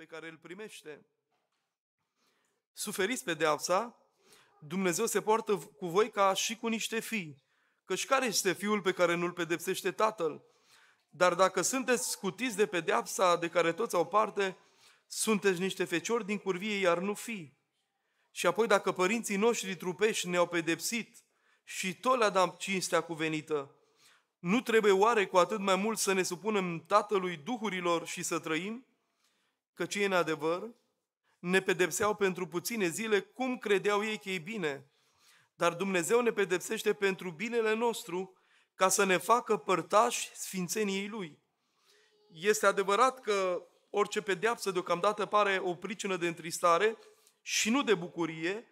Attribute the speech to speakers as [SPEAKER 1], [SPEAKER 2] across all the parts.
[SPEAKER 1] pe care îl primește. Suferiți pedeapsa, Dumnezeu se poartă cu voi ca și cu niște fii. Căci care este fiul pe care nu-l pedepsește tatăl? Dar dacă sunteți scutiți de pedeapsa de care toți au parte, sunteți niște feciori din curvie, iar nu fi. Și apoi dacă părinții noștri trupești ne-au pedepsit și tot le-a dat cinstea cuvenită, nu trebuie oare cu atât mai mult să ne supunem Tatălui Duhurilor și să trăim? căci în adevăr ne pedepseau pentru puține zile cum credeau ei că e bine. Dar Dumnezeu ne pedepsește pentru binele nostru ca să ne facă părtași sfințeniei Lui. Este adevărat că orice pedeapsă deocamdată pare o pricină de întristare și nu de bucurie,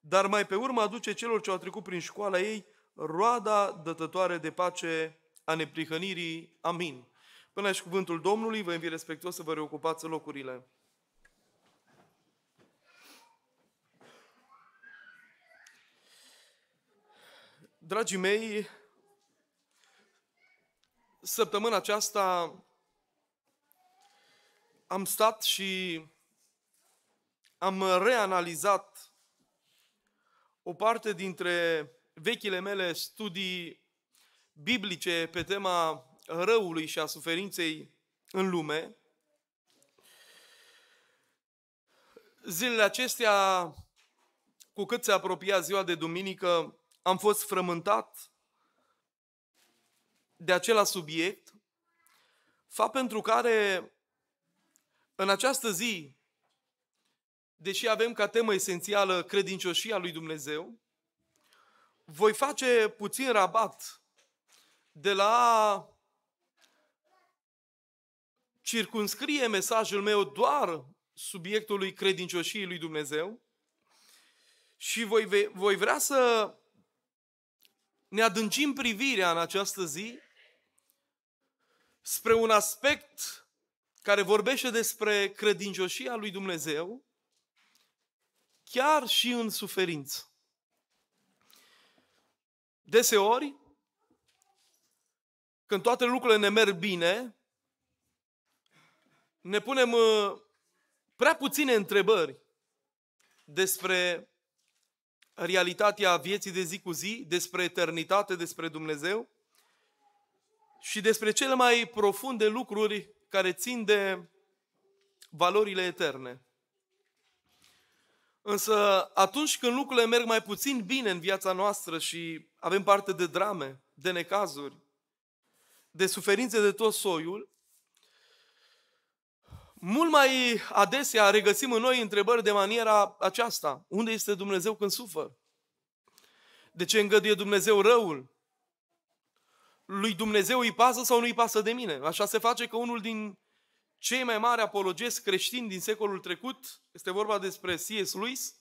[SPEAKER 1] dar mai pe urmă aduce celor ce au trecut prin școala ei roada dătătoare de pace a neprihănirii. Amin. Până și cuvântul Domnului, vă invit respectuos să vă reocupați locurile. Dragii mei, săptămâna aceasta am stat și am reanalizat o parte dintre vechile mele studii biblice pe tema răului și a suferinței în lume, zilele acestea, cu cât se apropia ziua de duminică, am fost frământat de acela subiect, fapt pentru care în această zi, deși avem ca temă esențială credincioșia lui Dumnezeu, voi face puțin rabat de la circunscrie mesajul meu doar subiectului credincioșiei lui Dumnezeu și voi, voi vrea să ne adâncim privirea în această zi spre un aspect care vorbește despre credincioșia lui Dumnezeu chiar și în suferință. Deseori, când toate lucrurile ne merg bine, ne punem uh, prea puține întrebări despre realitatea vieții de zi cu zi, despre eternitate, despre Dumnezeu și despre cele mai profunde lucruri care țin de valorile eterne. Însă atunci când lucrurile merg mai puțin bine în viața noastră și avem parte de drame, de necazuri, de suferințe de tot soiul, mult mai adesea regăsim în noi întrebări de maniera aceasta. Unde este Dumnezeu când sufăr? De ce îngăduie Dumnezeu răul? Lui Dumnezeu îi pasă sau nu îi pasă de mine? Așa se face că unul din cei mai mari apologeți creștini din secolul trecut, este vorba despre C.S. Lewis,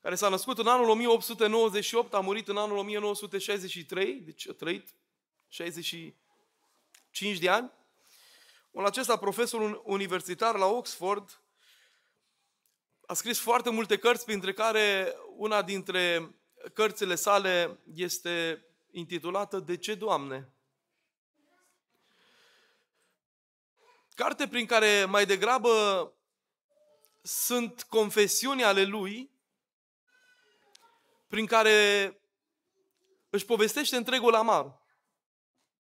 [SPEAKER 1] care s-a născut în anul 1898, a murit în anul 1963, deci a trăit 65 de ani, unul acesta, profesor universitar la Oxford, a scris foarte multe cărți, printre care una dintre cărțile sale este intitulată De ce, Doamne? Carte prin care mai degrabă sunt confesiuni ale lui, prin care își povestește întregul amar,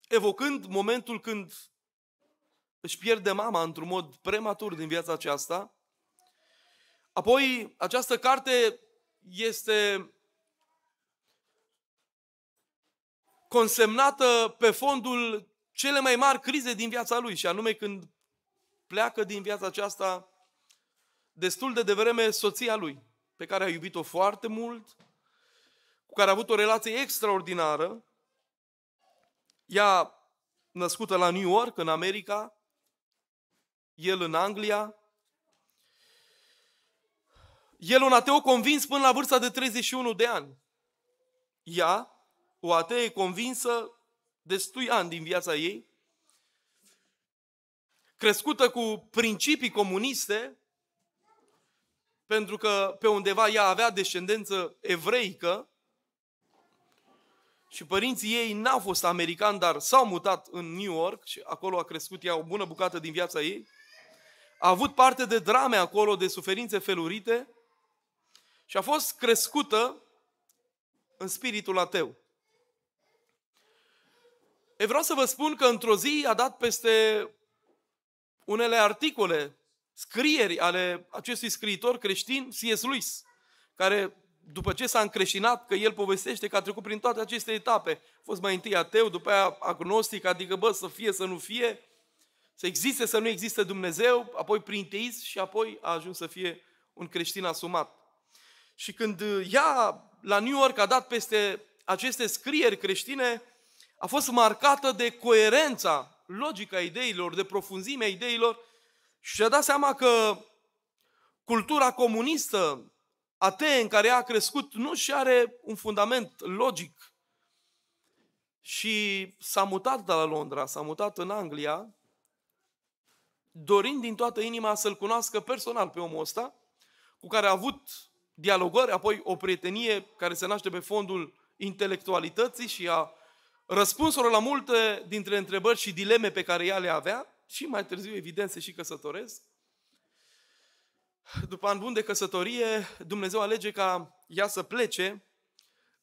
[SPEAKER 1] evocând momentul când își pierde mama într-un mod prematur din viața aceasta. Apoi, această carte este consemnată pe fondul cele mai mari crize din viața lui, și anume când pleacă din viața aceasta destul de devreme soția lui, pe care a iubit-o foarte mult, cu care a avut o relație extraordinară. Ea născută la New York, în America, el în Anglia. El un ateu convins până la vârsta de 31 de ani. Ea, o atee convinsă destui ani din viața ei, crescută cu principii comuniste, pentru că pe undeva ea avea descendență evreică și părinții ei n-au fost americani, dar s-au mutat în New York și acolo a crescut ea o bună bucată din viața ei a avut parte de drame acolo, de suferințe felurite și a fost crescută în spiritul ateu. E vreau să vă spun că într-o zi a dat peste unele articole, scrieri ale acestui scriitor creștin, C.S. Lewis, care după ce s-a încreștinat, că el povestește că a trecut prin toate aceste etape. A fost mai întâi ateu, după aia agnostic, adică bă, să fie, să nu fie, să existe, să nu existe Dumnezeu, apoi prin teism și apoi a ajuns să fie un creștin asumat. Și când uh, ea la New York a dat peste aceste scrieri creștine, a fost marcată de coerența logica ideilor, de profunzimea ideilor și a dat seama că cultura comunistă, atee în care ea a crescut, nu și are un fundament logic. Și s-a mutat de la Londra, s-a mutat în Anglia dorind din toată inima să-l cunoască personal pe omul ăsta, cu care a avut dialogări, apoi o prietenie care se naște pe fondul intelectualității și a răspunsurilor la multe dintre întrebări și dileme pe care ea le avea și mai târziu, evident, se și căsătoresc. După an bun de căsătorie, Dumnezeu alege ca ea să plece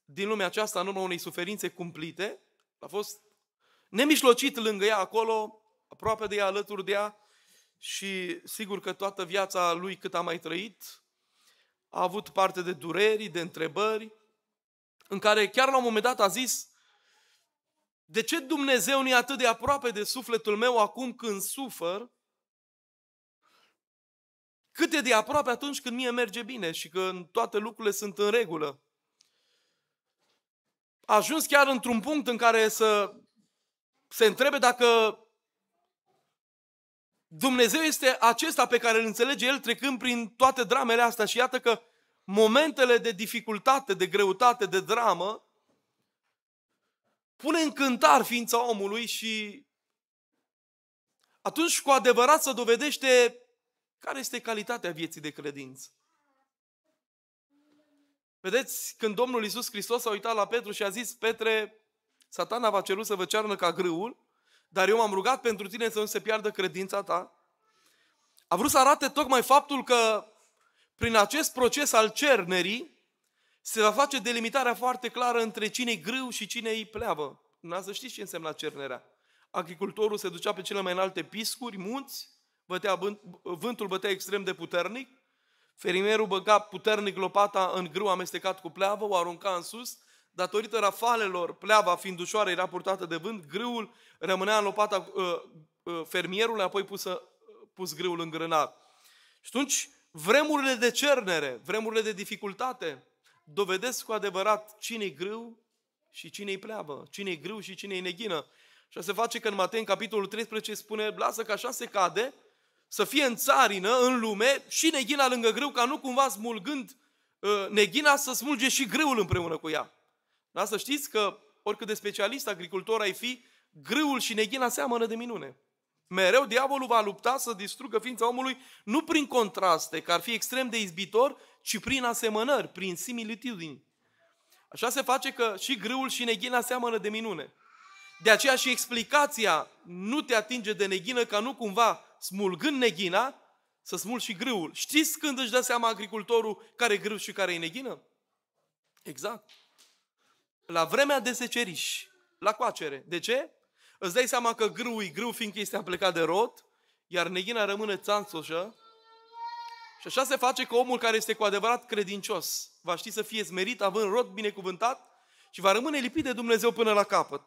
[SPEAKER 1] din lumea aceasta în urma unei suferințe cumplite. A fost nemișlocit lângă ea acolo, aproape de ea, alături de ea, și sigur că toată viața lui cât a mai trăit, a avut parte de dureri, de întrebări, în care chiar la un moment dat a zis, de ce Dumnezeu nu e atât de aproape de sufletul meu acum când sufăr, cât e de aproape atunci când mie merge bine și când toate lucrurile sunt în regulă. A ajuns chiar într-un punct în care să se întrebe dacă Dumnezeu este acesta pe care îl înțelege El trecând prin toate dramele astea și iată că momentele de dificultate, de greutate, de dramă, pune în cântar ființa omului și atunci cu adevărat să dovedește care este calitatea vieții de credință. Vedeți, când Domnul Iisus Hristos a uitat la Petru și a zis, Petre, satana va a cerut să vă cearnă ca grâul, dar eu m-am rugat pentru tine să nu se piardă credința ta? A vrut să arate tocmai faptul că prin acest proces al cernerii se va face delimitarea foarte clară între cine e grâu și cine e pleavă. Nu să știți ce însemna cernerea. Agricultorul se ducea pe cele mai înalte piscuri, munți, bătea, vântul bătea extrem de puternic, ferimerul băga puternic lopata în grâu amestecat cu pleavă, o arunca în sus datorită rafalelor, pleava fiind ușoară, era purtată de vânt, grâul rămânea în lopata uh, uh, fermierului, apoi pusă, pus grâul în grânar. Și atunci, vremurile de cernere, vremurile de dificultate, dovedesc cu adevărat cine-i grâu și cine-i pleavă, cine-i grâu și cine-i neghină. Și se face că în Matei, în capitolul 13, spune, lasă că așa se cade, să fie în țarină, în lume, și neghina lângă grâu, ca nu cumva smulgând uh, neghina să smulge și grâul împreună cu ea. Da? Să știți că oricât de specialist agricultor ai fi, grâul și neghina seamănă de minune. Mereu diavolul va lupta să distrugă ființa omului nu prin contraste, că ar fi extrem de izbitor, ci prin asemănări, prin similitudini. Așa se face că și grâul și neghina seamănă de minune. De aceea și explicația nu te atinge de neghină ca nu cumva smulgând neghina, să smulgi și grâul. Știți când își dă seama agricultorul care e grâu și care e neghină? Exact. La vremea de seceriș, la coacere. De ce? Îți dai seama că grâul e grâu fiindcă este a plecat de rot, iar neghina rămâne țanțoșă. Și așa se face că omul care este cu adevărat credincios va ști să fie smerit, având rod binecuvântat și va rămâne lipit de Dumnezeu până la capăt.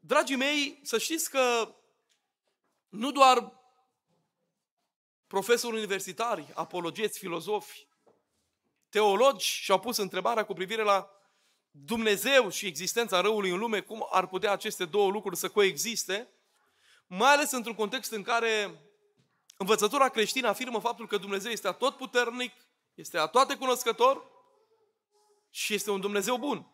[SPEAKER 1] Dragii mei, să știți că nu doar profesori universitari, apologeți, filozofi, teologi și-au pus întrebarea cu privire la Dumnezeu și existența răului în lume, cum ar putea aceste două lucruri să coexiste, mai ales într-un context în care învățătura creștină afirmă faptul că Dumnezeu este tot puternic, este a toate cunoscător și este un Dumnezeu bun.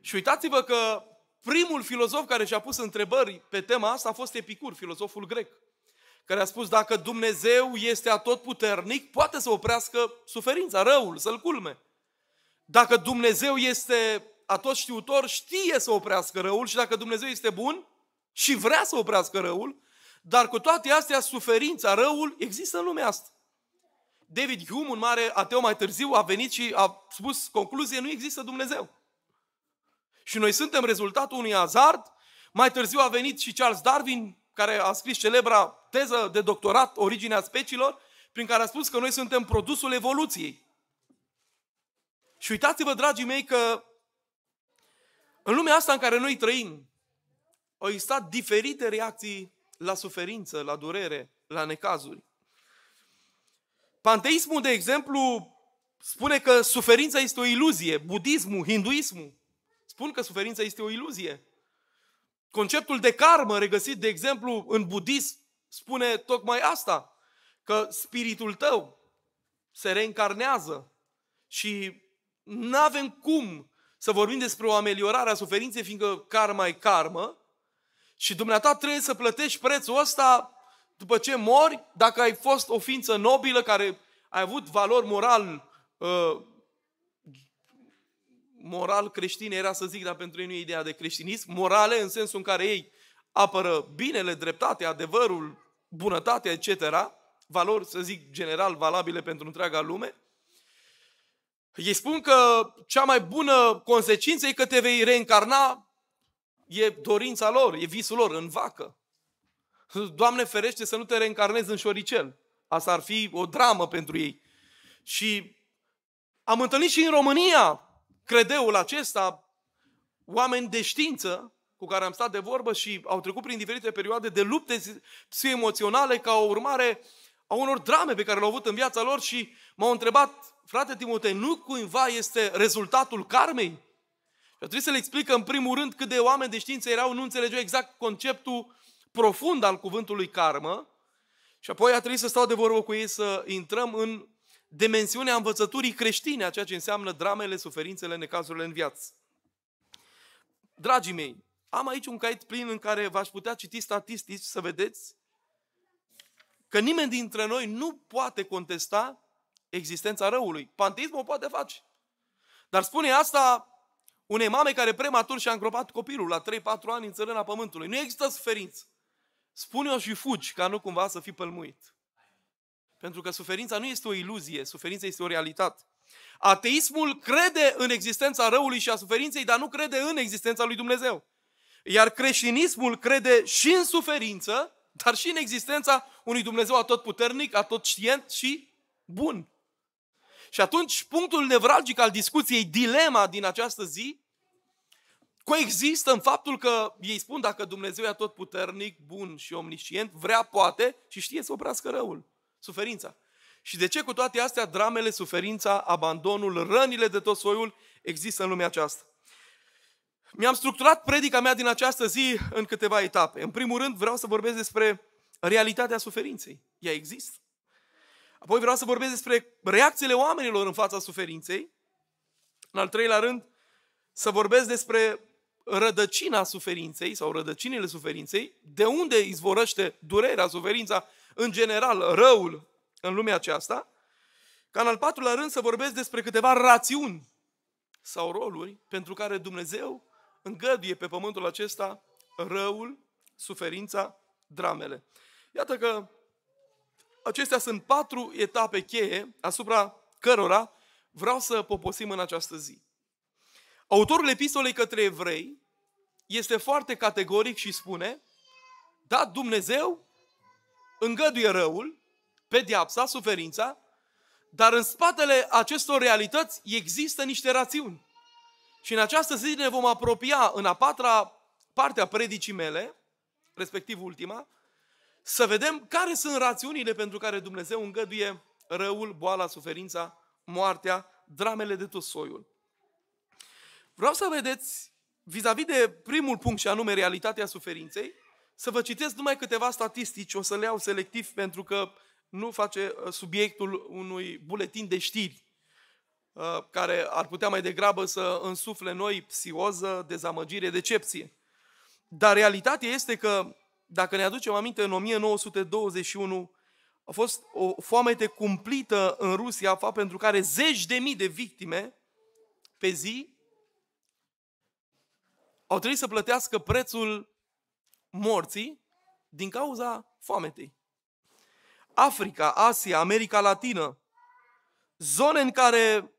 [SPEAKER 1] Și uitați-vă că primul filozof care și-a pus întrebări pe tema asta a fost Epicur, filozoful grec, care a spus dacă Dumnezeu este atotputernic tot puternic, poate să oprească suferința, răul, să-l culme. Dacă Dumnezeu este atot știutor, știe să oprească răul și dacă Dumnezeu este bun și vrea să oprească răul, dar cu toate astea, suferința, răul există în lumea asta. David Hume, un mare ateu mai târziu, a venit și a spus concluzie, nu există Dumnezeu. Și noi suntem rezultatul unui azard. Mai târziu a venit și Charles Darwin, care a scris celebra teză de doctorat, Originea speciilor, prin care a spus că noi suntem produsul evoluției. Și uitați-vă, dragii mei, că în lumea asta în care noi trăim, au existat diferite reacții la suferință, la durere, la necazuri. Panteismul, de exemplu, spune că suferința este o iluzie. Budismul, hinduismul spun că suferința este o iluzie. Conceptul de karmă, regăsit, de exemplu, în budism, spune tocmai asta, că spiritul tău se reîncarnează și nu avem cum să vorbim despre o ameliorare a suferinței, fiindcă karma e karma, și dumneata trebuie să plătești prețul ăsta după ce mori, dacă ai fost o ființă nobilă care ai avut valori moral, uh, moral creștine era să zic, dar pentru ei nu e ideea de creștinism, morale în sensul în care ei apără binele, dreptatea, adevărul, bunătatea, etc., valori, să zic, general valabile pentru întreaga lume, ei spun că cea mai bună consecință e că te vei reîncarna, e dorința lor, e visul lor, în vacă. Doamne ferește să nu te reîncarnezi în șoricel. Asta ar fi o dramă pentru ei. Și am întâlnit și în România credeul acesta, oameni de știință cu care am stat de vorbă și au trecut prin diferite perioade de lupte psihoemoționale ca o urmare a unor drame pe care le-au avut în viața lor și m-au întrebat frate Timotei, nu cumva este rezultatul karmei? Și trebuie să le explică în primul rând cât de oameni de știință erau, nu înțelegeau exact conceptul profund al cuvântului karmă și apoi a trebuit să stau de vorbă cu ei să intrăm în dimensiunea învățăturii creștine, a ceea ce înseamnă dramele, suferințele, necazurile în viață. Dragii mei, am aici un caiet plin în care v-aș putea citi statistici să vedeți că nimeni dintre noi nu poate contesta existența răului. Panteismul o poate face. Dar spune asta unei mame care prematur și-a îngropat copilul la 3-4 ani în țărâna pământului. Nu există suferință. Spune-o și fugi ca nu cumva să fii pălmuit. Pentru că suferința nu este o iluzie, suferința este o realitate. Ateismul crede în existența răului și a suferinței, dar nu crede în existența lui Dumnezeu. Iar creștinismul crede și în suferință, dar și în existența unui Dumnezeu atotputernic, atotștient și bun. Și atunci punctul nevralgic al discuției, dilema din această zi, coexistă în faptul că ei spun dacă Dumnezeu e tot puternic, bun și omniscient, vrea poate și știe să oprească răul, suferința. Și de ce cu toate astea dramele, suferința, abandonul, rănile de tot soiul există în lumea aceasta? Mi-am structurat predica mea din această zi în câteva etape. În primul rând vreau să vorbesc despre realitatea suferinței. Ea există. Apoi vreau să vorbesc despre reacțiile oamenilor în fața suferinței. În al treilea rând, să vorbesc despre rădăcina suferinței sau rădăcinile suferinței, de unde izvorăște durerea, suferința, în general, răul în lumea aceasta. Ca în al patrulea rând să vorbesc despre câteva rațiuni sau roluri pentru care Dumnezeu îngăduie pe pământul acesta răul, suferința, dramele. Iată că Acestea sunt patru etape cheie asupra cărora vreau să poposim în această zi. Autorul epistolei către evrei este foarte categoric și spune da, Dumnezeu îngăduie răul, pediapsa, suferința, dar în spatele acestor realități există niște rațiuni. Și în această zi ne vom apropia în a patra parte a predicii mele, respectiv ultima, să vedem care sunt rațiunile pentru care Dumnezeu îngăduie răul, boala, suferința, moartea, dramele de tot soiul. Vreau să vedeți, vis-a-vis de primul punct și anume realitatea suferinței, să vă citesc numai câteva statistici, o să le iau selectiv pentru că nu face uh, subiectul unui buletin de știri uh, care ar putea mai degrabă să însufle noi psihoză, dezamăgire, decepție. Dar realitatea este că dacă ne aducem aminte, în 1921 a fost o foamete cumplită în Rusia, fapt pentru care zeci de mii de victime pe zi au trebuit să plătească prețul morții din cauza foametei. Africa, Asia, America Latină, zone în care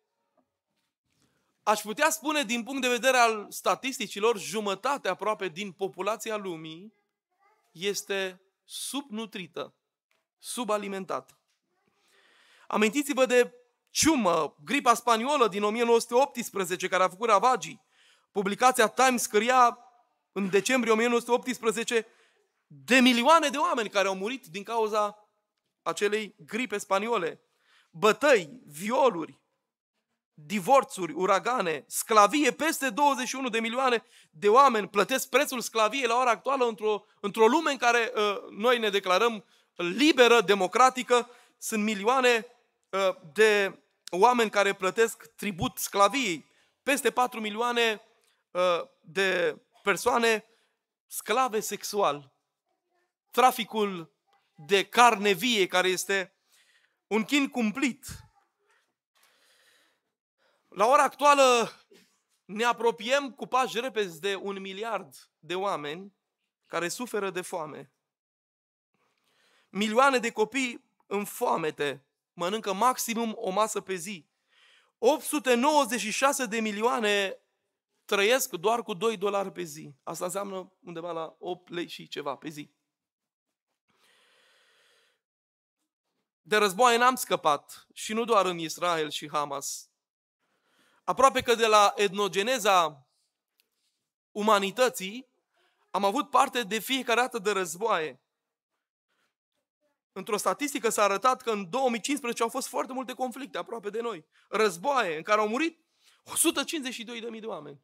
[SPEAKER 1] aș putea spune din punct de vedere al statisticilor, jumătate aproape din populația lumii este subnutrită, subalimentată. Amintiți-vă de ciumă, gripa spaniolă din 1918 care a făcut ravagii. Publicația Times scria în decembrie 1918 de milioane de oameni care au murit din cauza acelei gripe spaniole. Bătăi, violuri, divorțuri, uragane, sclavie, peste 21 de milioane de oameni plătesc prețul sclaviei la ora actuală într-o, într-o lume în care uh, noi ne declarăm liberă, democratică, sunt milioane uh, de oameni care plătesc tribut sclaviei, peste 4 milioane uh, de persoane sclave sexual, traficul de carne vie care este un chin cumplit la ora actuală ne apropiem cu pași repezi de un miliard de oameni care suferă de foame. Milioane de copii în foamete mănâncă maximum o masă pe zi. 896 de milioane trăiesc doar cu 2 dolari pe zi. Asta înseamnă undeva la 8 lei și ceva pe zi. De războaie n-am scăpat și nu doar în Israel și Hamas aproape că de la etnogeneza umanității, am avut parte de fiecare dată de războaie. Într-o statistică s-a arătat că în 2015 au fost foarte multe conflicte aproape de noi. Războaie în care au murit 152.000 de oameni.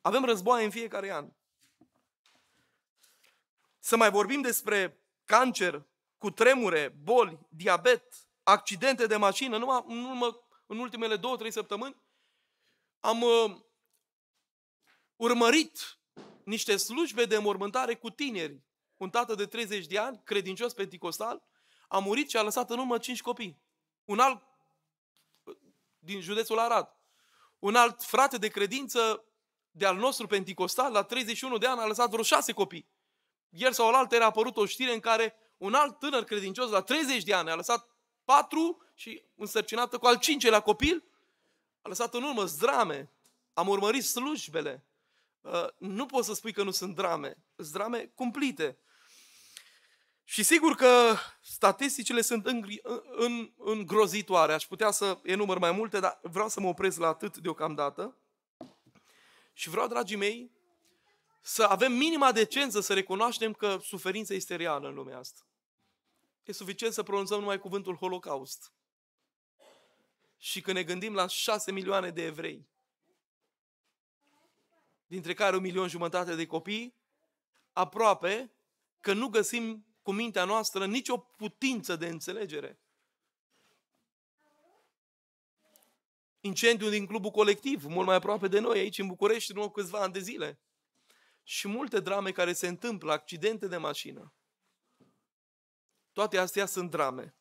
[SPEAKER 1] Avem războaie în fiecare an. Să mai vorbim despre cancer, cu tremure, boli, diabet, accidente de mașină, numai în, urmă, în ultimele două, trei săptămâni, am uh, urmărit niște slujbe de mormântare cu tineri. Un tată de 30 de ani, credincios pentecostal, a murit și a lăsat în urmă cinci copii. Un alt din județul Arad. Un alt frate de credință de al nostru pentecostal, la 31 de ani, a lăsat vreo șase copii. Ieri sau la altă era apărut o știre în care un alt tânăr credincios la 30 de ani a lăsat patru și însărcinată cu al cincelea copil, a lăsat în urmă zdrame, am urmărit slujbele. Uh, nu poți să spui că nu sunt drame, sunt drame cumplite. Și sigur că statisticile sunt în, îngrozitoare. Aș putea să enumăr mai multe, dar vreau să mă opresc la atât deocamdată. Și vreau, dragii mei, să avem minima decență să recunoaștem că suferința este reală în lumea asta e suficient să pronunțăm numai cuvântul Holocaust. Și când ne gândim la șase milioane de evrei, dintre care un milion jumătate de copii, aproape că nu găsim cu mintea noastră nicio putință de înțelegere. Incendiul din clubul colectiv, mult mai aproape de noi, aici în București, în câțiva ani de zile. Și multe drame care se întâmplă, accidente de mașină. Toate astea sunt drame.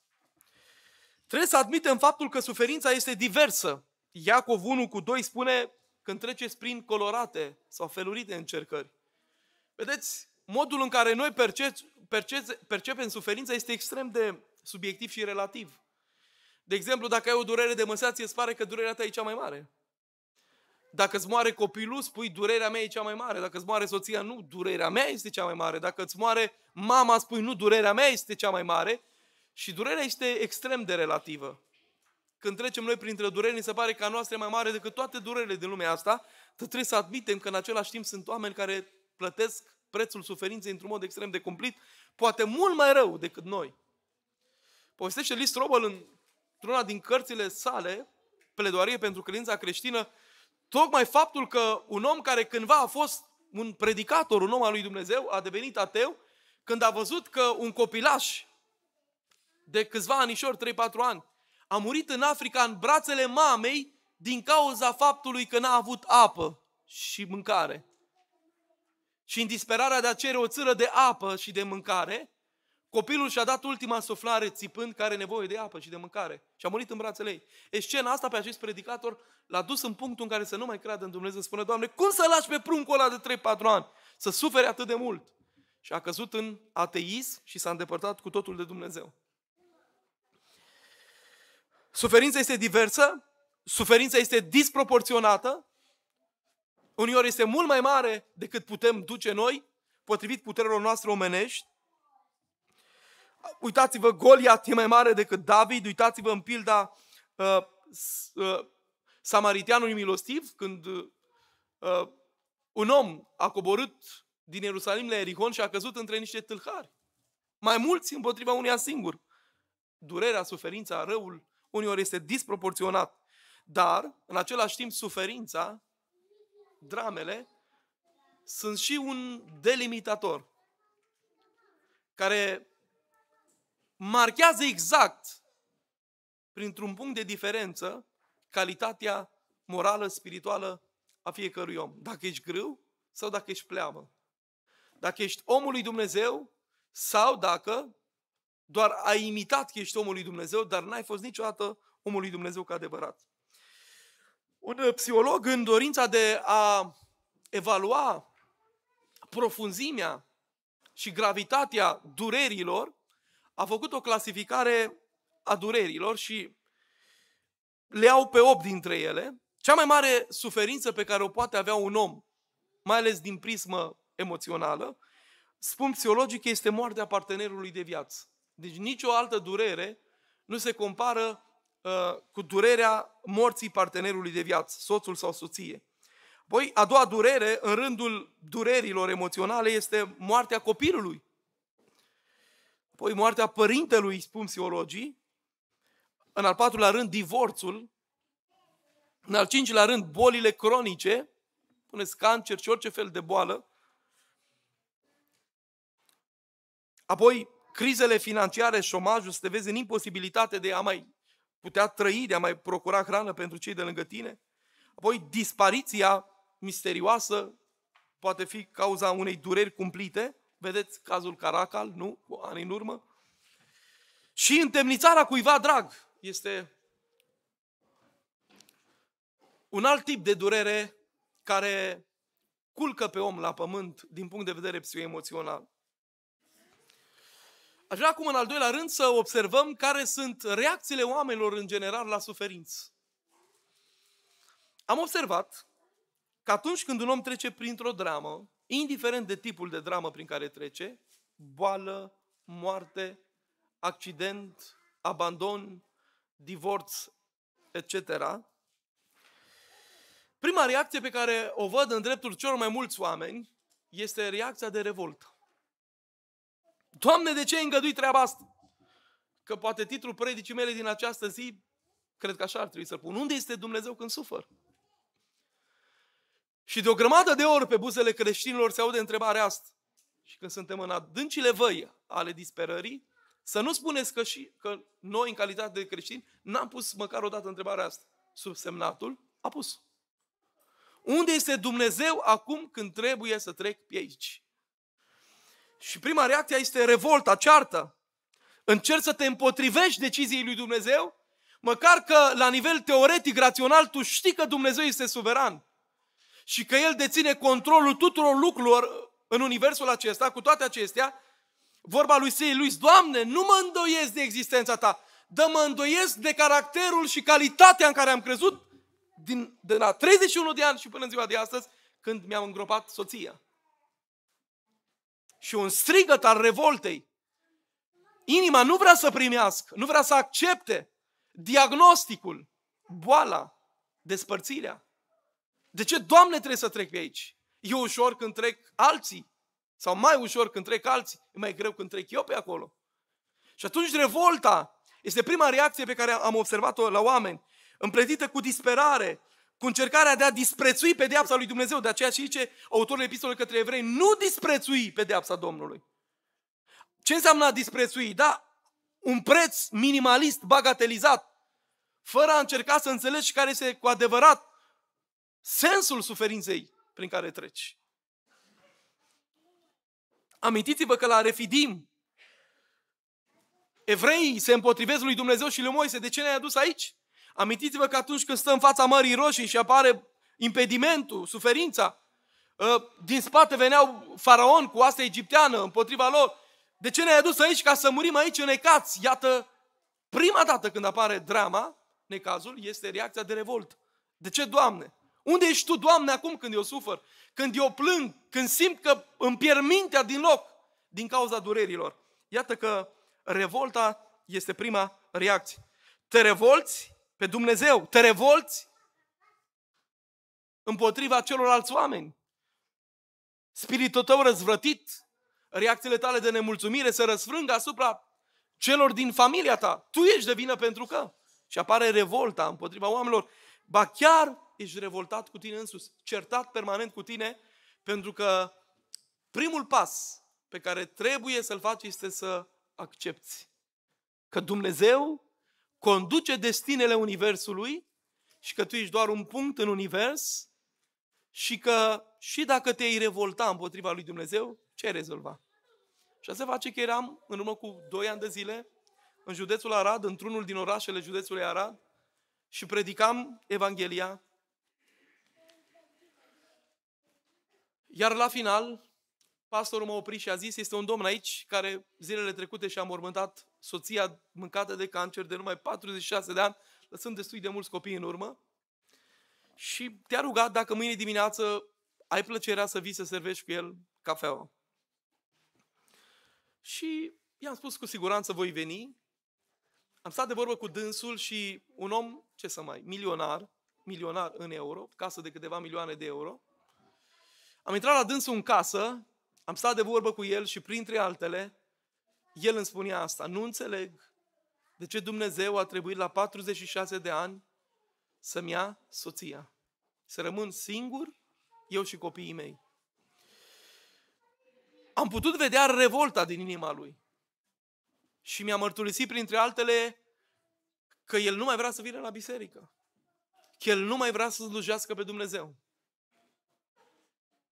[SPEAKER 1] Trebuie să admitem faptul că suferința este diversă. Iacov 1 cu 2 spune când treceți prin colorate sau felurite încercări. Vedeți, modul în care noi perce- perce- percepem suferința este extrem de subiectiv și relativ. De exemplu, dacă ai o durere de măseață, îți pare că durerea ta e cea mai mare. Dacă îți moare copilul, spui durerea mea e cea mai mare. Dacă îți moare soția, nu, durerea mea este cea mai mare. Dacă îți moare mama, spui nu, durerea mea este cea mai mare. Și durerea este extrem de relativă. Când trecem noi printre dureri, ni se pare că a noastră e mai mare decât toate durerile din lumea asta, trebuie să admitem că în același timp sunt oameni care plătesc prețul suferinței într-un mod extrem de cumplit, poate mult mai rău decât noi. Povestește Lee Strobel într-una din cărțile sale, Pledoarie pentru credința creștină, Tocmai faptul că un om care cândva a fost un predicator, un om al lui Dumnezeu, a devenit ateu, când a văzut că un copilaș de câțiva anișori, 3-4 ani, a murit în Africa în brațele mamei din cauza faptului că n-a avut apă și mâncare. Și în disperarea de a cere o țără de apă și de mâncare, Copilul și-a dat ultima suflare țipând că are nevoie de apă și de mâncare și a murit în brațele ei. E scena asta pe acest predicator l-a dus în punctul în care să nu mai creadă în Dumnezeu. Spune, Doamne, cum să lași pe pruncul ăla de 3-4 ani să sufere atât de mult? Și a căzut în ateism și s-a îndepărtat cu totul de Dumnezeu. Suferința este diversă, suferința este disproporționată, uneori este mult mai mare decât putem duce noi, potrivit puterilor noastre omenești, Uitați-vă, Goliat e mai mare decât David, uitați-vă în pilda uh, uh, samaritianului milostiv, când uh, uh, un om a coborât din Ierusalim la Erihon și a căzut între niște tâlhari. Mai mulți împotriva unia singur. Durerea, suferința, răul, uneori este disproporționat. Dar, în același timp, suferința, dramele, sunt și un delimitator care marchează exact, printr-un punct de diferență, calitatea morală, spirituală a fiecărui om. Dacă ești grâu sau dacă ești pleamă. Dacă ești omul lui Dumnezeu sau dacă doar ai imitat că ești omul lui Dumnezeu, dar n-ai fost niciodată omul lui Dumnezeu ca adevărat. Un uh, psiholog, în dorința de a evalua profunzimea și gravitatea durerilor, a făcut o clasificare a durerilor și le au pe 8 dintre ele. Cea mai mare suferință pe care o poate avea un om, mai ales din prismă emoțională, spun psihologic, este moartea partenerului de viață. Deci nicio altă durere nu se compară uh, cu durerea morții partenerului de viață, soțul sau soție. Apoi, a doua durere, în rândul durerilor emoționale, este moartea copilului apoi moartea părintelui, spun psihologii, în al patrulea rând divorțul, în al cincilea rând bolile cronice, puneți cancer și orice fel de boală, apoi crizele financiare, șomajul, să te vezi în imposibilitate de a mai putea trăi, de a mai procura hrană pentru cei de lângă tine, apoi dispariția misterioasă poate fi cauza unei dureri cumplite, Vedeți cazul Caracal, nu? Cu ani în urmă. Și întemnițarea cuiva drag este un alt tip de durere care culcă pe om la pământ din punct de vedere psihoemoțional. Aș vrea acum, în al doilea rând, să observăm care sunt reacțiile oamenilor în general la suferință. Am observat că atunci când un om trece printr-o dramă, indiferent de tipul de dramă prin care trece, boală, moarte, accident, abandon, divorț, etc. Prima reacție pe care o văd în dreptul celor mai mulți oameni este reacția de revoltă. Doamne, de ce ai îngăduit treaba asta? Că poate titlul predicii mele din această zi, cred că așa ar trebui să-l pun. Unde este Dumnezeu când sufăr? Și de o grămadă de ori pe buzele creștinilor se aude întrebarea asta. Și când suntem în adâncile văi ale disperării, să nu spuneți că, și, că noi, în calitate de creștini, n-am pus măcar o dată întrebarea asta. semnatul, a pus. Unde este Dumnezeu acum când trebuie să trec pe aici? Și prima reacție este revolta, ceartă. Încerci să te împotrivești deciziei lui Dumnezeu, măcar că la nivel teoretic, rațional, tu știi că Dumnezeu este suveran și că El deține controlul tuturor lucrurilor în universul acesta, cu toate acestea, vorba lui Sei lui, Doamne, nu mă îndoiesc de existența Ta, dar mă îndoiesc de caracterul și calitatea în care am crezut din, de la 31 de ani și până în ziua de astăzi, când mi-am îngropat soția. Și un strigăt al revoltei. Inima nu vrea să primească, nu vrea să accepte diagnosticul, boala, despărțirea. De ce, Doamne, trebuie să trec pe aici? E ușor când trec alții. Sau mai ușor când trec alții. E mai greu când trec eu pe acolo. Și atunci revolta este prima reacție pe care am observat-o la oameni. Împletită cu disperare, cu încercarea de a disprețui pedeapsa lui Dumnezeu. De aceea și zice autorul epistolei către evrei, nu disprețui pedeapsa Domnului. Ce înseamnă a disprețui? Da, un preț minimalist, bagatelizat, fără a încerca să înțelegi care este cu adevărat sensul suferinței prin care treci. Amintiți-vă că la Refidim, evreii se împotrivesc lui Dumnezeu și lui Moise. De ce ne-ai adus aici? Amintiți-vă că atunci când stă în fața Mării Roșii și apare impedimentul, suferința, ă, din spate veneau faraon cu asta egipteană împotriva lor. De ce ne-ai adus aici? Ca să murim aici În ecați. Iată, prima dată când apare drama, necazul, este reacția de revolt. De ce, Doamne? Unde ești tu, Doamne, acum când eu sufăr? Când eu plâng? Când simt că îmi pierd mintea din loc din cauza durerilor? Iată că revolta este prima reacție. Te revolți pe Dumnezeu, te revolți împotriva celorlalți oameni. Spiritul tău răzvrătit, reacțiile tale de nemulțumire se răsfrângă asupra celor din familia ta. Tu ești de vină pentru că. Și apare revolta împotriva oamenilor. Ba chiar ești revoltat cu tine însuți, certat permanent cu tine, pentru că primul pas pe care trebuie să-l faci este să accepti că Dumnezeu conduce destinele Universului și că tu ești doar un punct în Univers și că și dacă te-ai revolta împotriva lui Dumnezeu, ce ai rezolva? Și asta face că eram în urmă cu 2 ani de zile în județul Arad, într-unul din orașele județului Arad și predicam Evanghelia Iar la final, pastorul m-a oprit și a zis, este un domn aici care zilele trecute și-a mormântat soția mâncată de cancer de numai 46 de ani, lăsând destui de mulți copii în urmă. Și te-a rugat dacă mâine dimineață ai plăcerea să vii să servești cu el cafeaua. Și i-am spus cu siguranță voi veni. Am stat de vorbă cu dânsul și un om, ce să mai, milionar, milionar în euro, casă de câteva milioane de euro, am intrat la dânsul în casă, am stat de vorbă cu el și printre altele, el îmi spunea asta. Nu înțeleg de ce Dumnezeu a trebuit la 46 de ani să-mi ia soția. Să rămân singur, eu și copiii mei. Am putut vedea revolta din inima lui. Și mi-a mărturisit printre altele că el nu mai vrea să vină la biserică. Că el nu mai vrea să slujească pe Dumnezeu.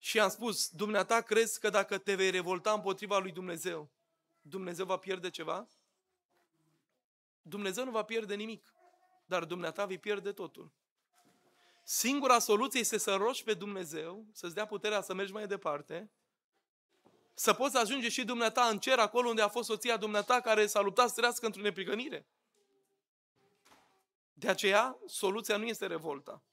[SPEAKER 1] Și am spus, dumneata crezi că dacă te vei revolta împotriva lui Dumnezeu, Dumnezeu va pierde ceva? Dumnezeu nu va pierde nimic, dar dumneata vei pierde totul. Singura soluție este să rogi pe Dumnezeu, să-ți dea puterea să mergi mai departe, să poți ajunge și dumneata în cer, acolo unde a fost soția dumneata care s-a luptat să trăiască într-o neprigănire. De aceea, soluția nu este revolta.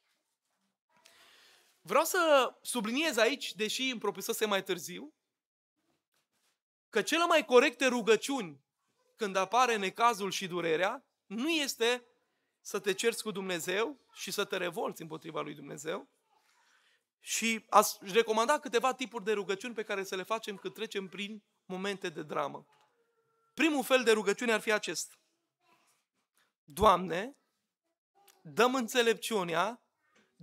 [SPEAKER 1] Vreau să subliniez aici, deși îmi propusese mai târziu, că cele mai corecte rugăciuni când apare necazul și durerea nu este să te cerți cu Dumnezeu și să te revolți împotriva lui Dumnezeu. Și aș recomanda câteva tipuri de rugăciuni pe care să le facem când trecem prin momente de dramă. Primul fel de rugăciune ar fi acest. Doamne, dăm înțelepciunea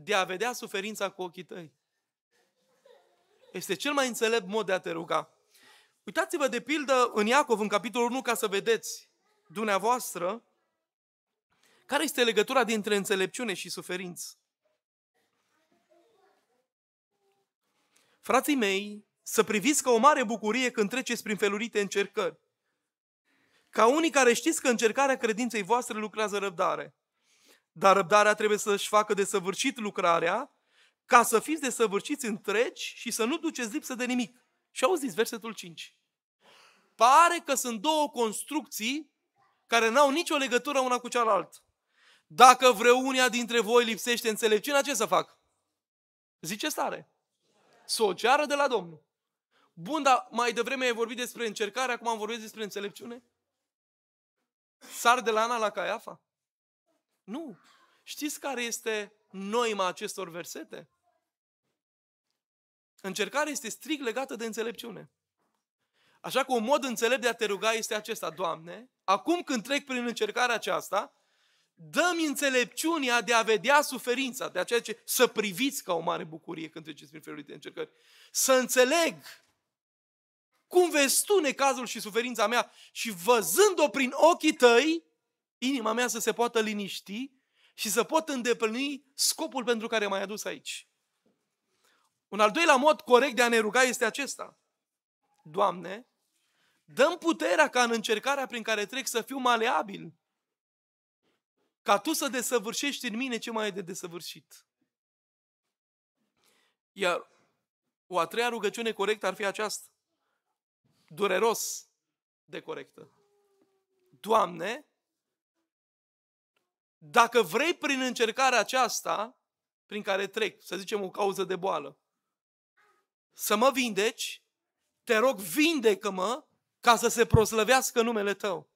[SPEAKER 1] de a vedea suferința cu ochii tăi. Este cel mai înțelept mod de a te ruga. Uitați-vă de pildă în Iacov, în capitolul 1, ca să vedeți dumneavoastră care este legătura dintre înțelepciune și suferință. Frații mei, să priviți ca o mare bucurie când treceți prin felurite încercări. Ca unii care știți că încercarea credinței voastre lucrează răbdare. Dar răbdarea trebuie să-și facă de săvârșit lucrarea, ca să fiți de săvârșiți întregi și să nu duceți lipsă de nimic. Și auziți versetul 5. Pare că sunt două construcții care n-au nicio legătură una cu cealaltă. Dacă vreunia dintre voi lipsește înțelepciunea, ce să fac? Zice stare. Să o ceară de la Domnul. Bun, dar mai devreme ai vorbit despre încercare, acum am vorbit despre înțelepciune? Sar de la Ana la Caiafa? Nu. Știți care este noima acestor versete? Încercarea este strict legată de înțelepciune. Așa că un mod înțelept de a te ruga este acesta, Doamne, acum când trec prin încercarea aceasta, dă-mi înțelepciunea de a vedea suferința, de aceea ce să priviți ca o mare bucurie când treceți prin felul de încercări, să înțeleg cum vezi tu necazul și suferința mea și văzând-o prin ochii tăi, inima mea să se poată liniști și să pot îndeplini scopul pentru care m-ai adus aici. Un al doilea mod corect de a ne ruga este acesta. Doamne, dăm puterea ca în încercarea prin care trec să fiu maleabil, ca Tu să desăvârșești în mine ce mai e de desăvârșit. Iar o a treia rugăciune corectă ar fi aceasta. Dureros de corectă. Doamne, dacă vrei prin încercarea aceasta, prin care trec, să zicem o cauză de boală, să mă vindeci, te rog, vindecă-mă ca să se proslăvească numele tău.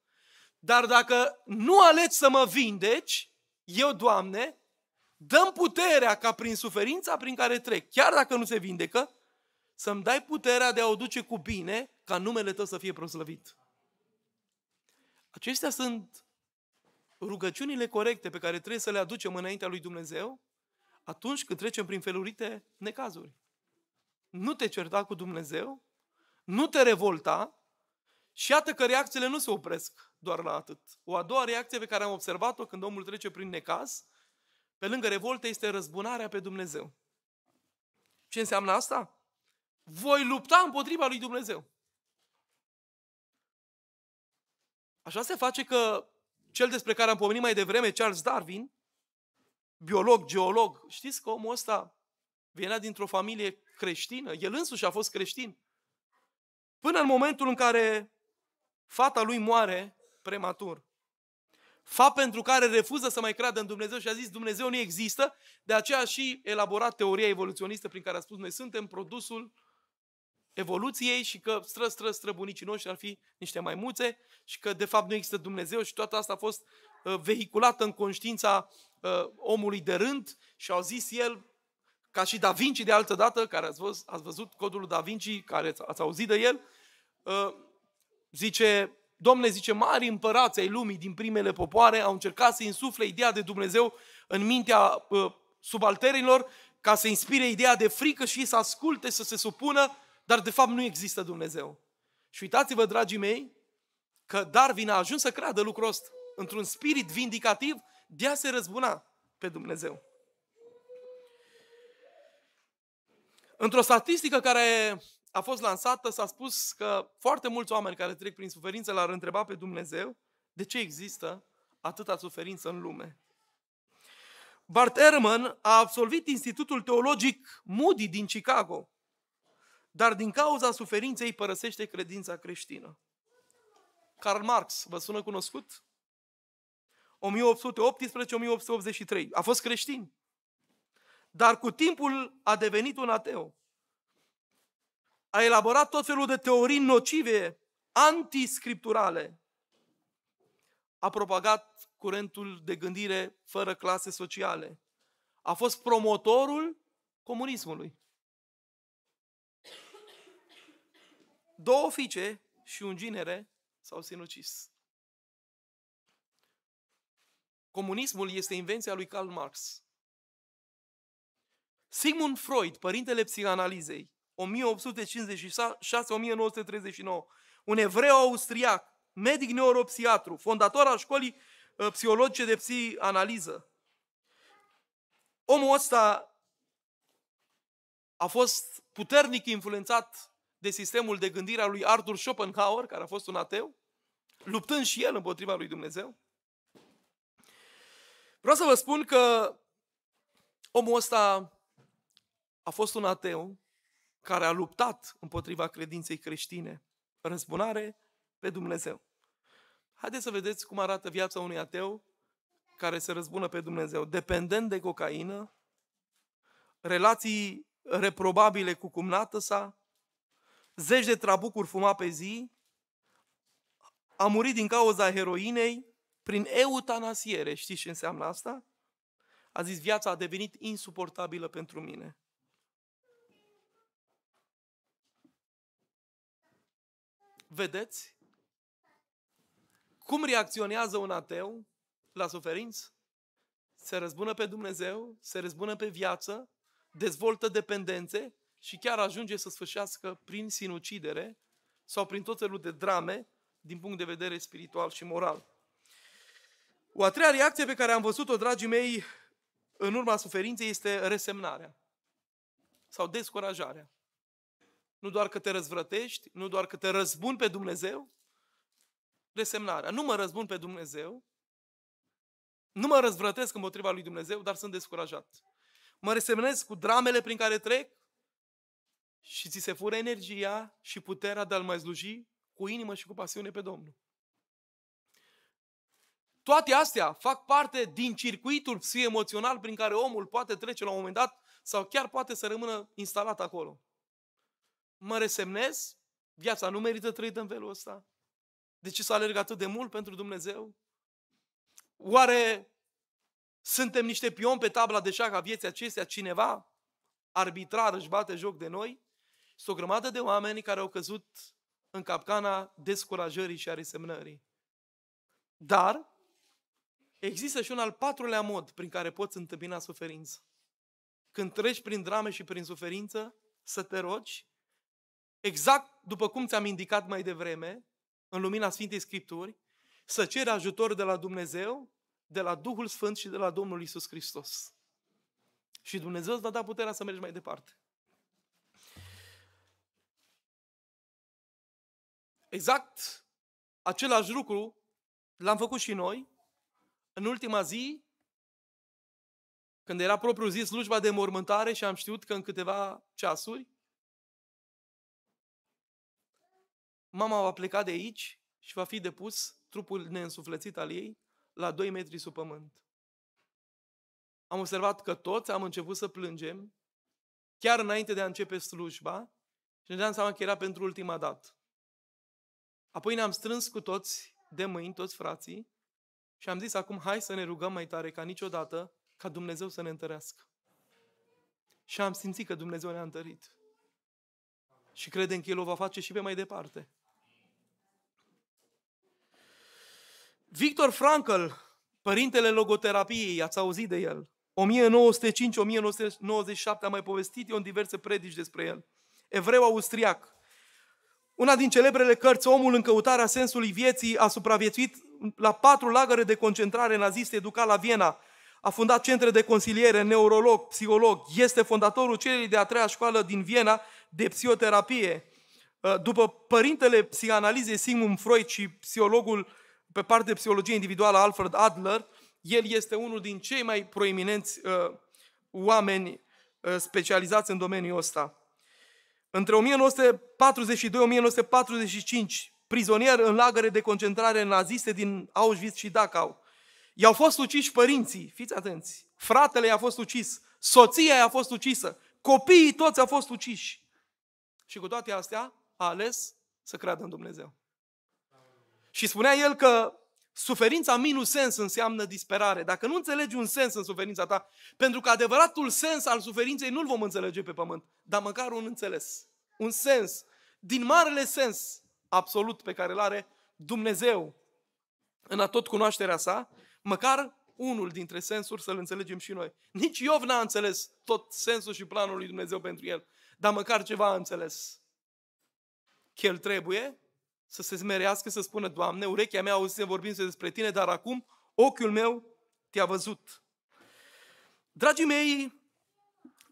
[SPEAKER 1] Dar dacă nu alegi să mă vindeci, eu, Doamne, dăm puterea ca prin suferința prin care trec, chiar dacă nu se vindecă, să-mi dai puterea de a o duce cu bine ca numele tău să fie proslăvit. Acestea sunt rugăciunile corecte pe care trebuie să le aducem înaintea lui Dumnezeu atunci când trecem prin felurite necazuri. Nu te certa cu Dumnezeu, nu te revolta și iată că reacțiile nu se opresc doar la atât. O a doua reacție pe care am observat-o când omul trece prin necaz, pe lângă revoltă, este răzbunarea pe Dumnezeu. Ce înseamnă asta? Voi lupta împotriva lui Dumnezeu. Așa se face că cel despre care am pomenit mai devreme, Charles Darwin, biolog, geolog, știți că omul ăsta venea dintr-o familie creștină, el însuși a fost creștin. Până în momentul în care fata lui moare prematur. Fapt pentru care refuză să mai creadă în Dumnezeu și a zis Dumnezeu nu există, de aceea și elaborat teoria evoluționistă prin care a spus noi suntem produsul evoluției și că stră, stră, stră bunicii noștri ar fi niște maimuțe și că de fapt nu există Dumnezeu și toată asta a fost uh, vehiculată în conștiința uh, omului de rând și au zis el, ca și Da Vinci de altă dată, care ați văzut, ați văzut codul Da Vinci, care ați auzit de el, uh, zice, domne, zice, mari împărați ai lumii din primele popoare au încercat să insufle ideea de Dumnezeu în mintea subalterilor ca să inspire ideea de frică și să asculte, să se supună dar de fapt nu există Dumnezeu. Și uitați-vă, dragii mei, că Darwin a ajuns să creadă lucrul ăsta. Într-un spirit vindicativ, de a se răzbuna pe Dumnezeu. Într-o statistică care a fost lansată, s-a spus că foarte mulți oameni care trec prin suferință l-ar întreba pe Dumnezeu de ce există atâta suferință în lume. Bart Ehrman a absolvit Institutul Teologic Moody din Chicago dar din cauza suferinței părăsește credința creștină. Karl Marx, vă sună cunoscut? 1818-1883. A fost creștin. Dar cu timpul a devenit un ateu. A elaborat tot felul de teorii nocive, antiscripturale. A propagat curentul de gândire fără clase sociale. A fost promotorul comunismului. două fiice și un ginere s-au sinucis. Comunismul este invenția lui Karl Marx. Sigmund Freud, părintele psihanalizei, 1856-1939, un evreu austriac, medic neuropsiatru, fondator al școlii uh, psihologice de psihanaliză. Omul ăsta a fost puternic influențat de sistemul de gândire al lui Arthur Schopenhauer, care a fost un ateu, luptând și el împotriva lui Dumnezeu. Vreau să vă spun că omul ăsta a fost un ateu care a luptat împotriva credinței creștine. Răzbunare pe Dumnezeu. Haideți să vedeți cum arată viața unui ateu care se răzbună pe Dumnezeu. Dependent de cocaină, relații reprobabile cu cumnată sa, zeci de trabucuri fuma pe zi, a murit din cauza heroinei prin eutanasiere. Știți ce înseamnă asta? A zis, viața a devenit insuportabilă pentru mine. Vedeți? Cum reacționează un ateu la suferință? Se răzbună pe Dumnezeu, se răzbună pe viață, dezvoltă dependențe și chiar ajunge să sfârșească prin sinucidere sau prin tot felul de drame din punct de vedere spiritual și moral. O a treia reacție pe care am văzut-o, dragii mei, în urma suferinței este resemnarea sau descurajarea. Nu doar că te răzvrătești, nu doar că te răzbun pe Dumnezeu, resemnarea. Nu mă răzbun pe Dumnezeu, nu mă răzvrătesc împotriva lui Dumnezeu, dar sunt descurajat. Mă resemnez cu dramele prin care trec, și ți se fură energia și puterea de a-L mai sluji cu inimă și cu pasiune pe Domnul. Toate astea fac parte din circuitul psihoemoțional prin care omul poate trece la un moment dat sau chiar poate să rămână instalat acolo. Mă resemnez? Viața nu merită trăită în felul ăsta? De ce să alerg atât de mult pentru Dumnezeu? Oare suntem niște pioni pe tabla de șac a vieții acestea? Cineva arbitrar își bate joc de noi? Sunt o grămadă de oameni care au căzut în capcana descurajării și a resemnării. Dar există și un al patrulea mod prin care poți întâmpina suferință. Când treci prin drame și prin suferință, să te rogi, exact după cum ți-am indicat mai devreme, în lumina Sfintei Scripturi, să ceri ajutor de la Dumnezeu, de la Duhul Sfânt și de la Domnul Isus Hristos. Și Dumnezeu îți va da puterea să mergi mai departe. Exact același lucru l-am făcut și noi în ultima zi, când era propriu zis slujba de mormântare și am știut că în câteva ceasuri mama va pleca de aici și va fi depus trupul neînsuflețit al ei la 2 metri sub pământ. Am observat că toți am început să plângem, chiar înainte de a începe slujba, și ne dăm seama că era pentru ultima dată. Apoi ne-am strâns cu toți de mâini, toți frații, și am zis acum, hai să ne rugăm mai tare ca niciodată ca Dumnezeu să ne întărească. Și am simțit că Dumnezeu ne-a întărit. Și credem că El o va face și pe mai departe. Victor Frankl, părintele logoterapiei, ați auzit de el. 1905-1997 am mai povestit eu în diverse predici despre el. Evreu austriac. Una din celebrele cărți, Omul în căutarea sensului vieții, a supraviețuit la patru lagăre de concentrare naziste educat la Viena, a fundat centre de consiliere, neurolog, psiholog, este fondatorul celei de-a treia școală din Viena de psihoterapie. Ă, după părintele psihanalizei Sigmund Freud și psihologul pe parte de psihologie individuală Alfred Adler, el este unul din cei mai proeminenți uh, oameni uh, specializați în domeniul ăsta. Între 1942-1945, prizonier în lagăre de concentrare naziste din Auschwitz și Dachau. I-au fost uciși părinții, fiți atenți, fratele i-a fost ucis, soția i-a fost ucisă, copiii toți au fost uciși. Și cu toate astea a ales să creadă în Dumnezeu. Și spunea el că Suferința minus sens înseamnă disperare. Dacă nu înțelegi un sens în suferința ta, pentru că adevăratul sens al suferinței nu-l vom înțelege pe pământ, dar măcar un înțeles, un sens, din marele sens absolut pe care îl are Dumnezeu în a tot cunoașterea sa, măcar unul dintre sensuri să-l înțelegem și noi. Nici Iov n-a înțeles tot sensul și planul lui Dumnezeu pentru el, dar măcar ceva a înțeles. Că el trebuie să se smerească, să spună, Doamne, urechea mea auzise vorbind despre Tine, dar acum ochiul meu Te-a văzut. Dragii mei,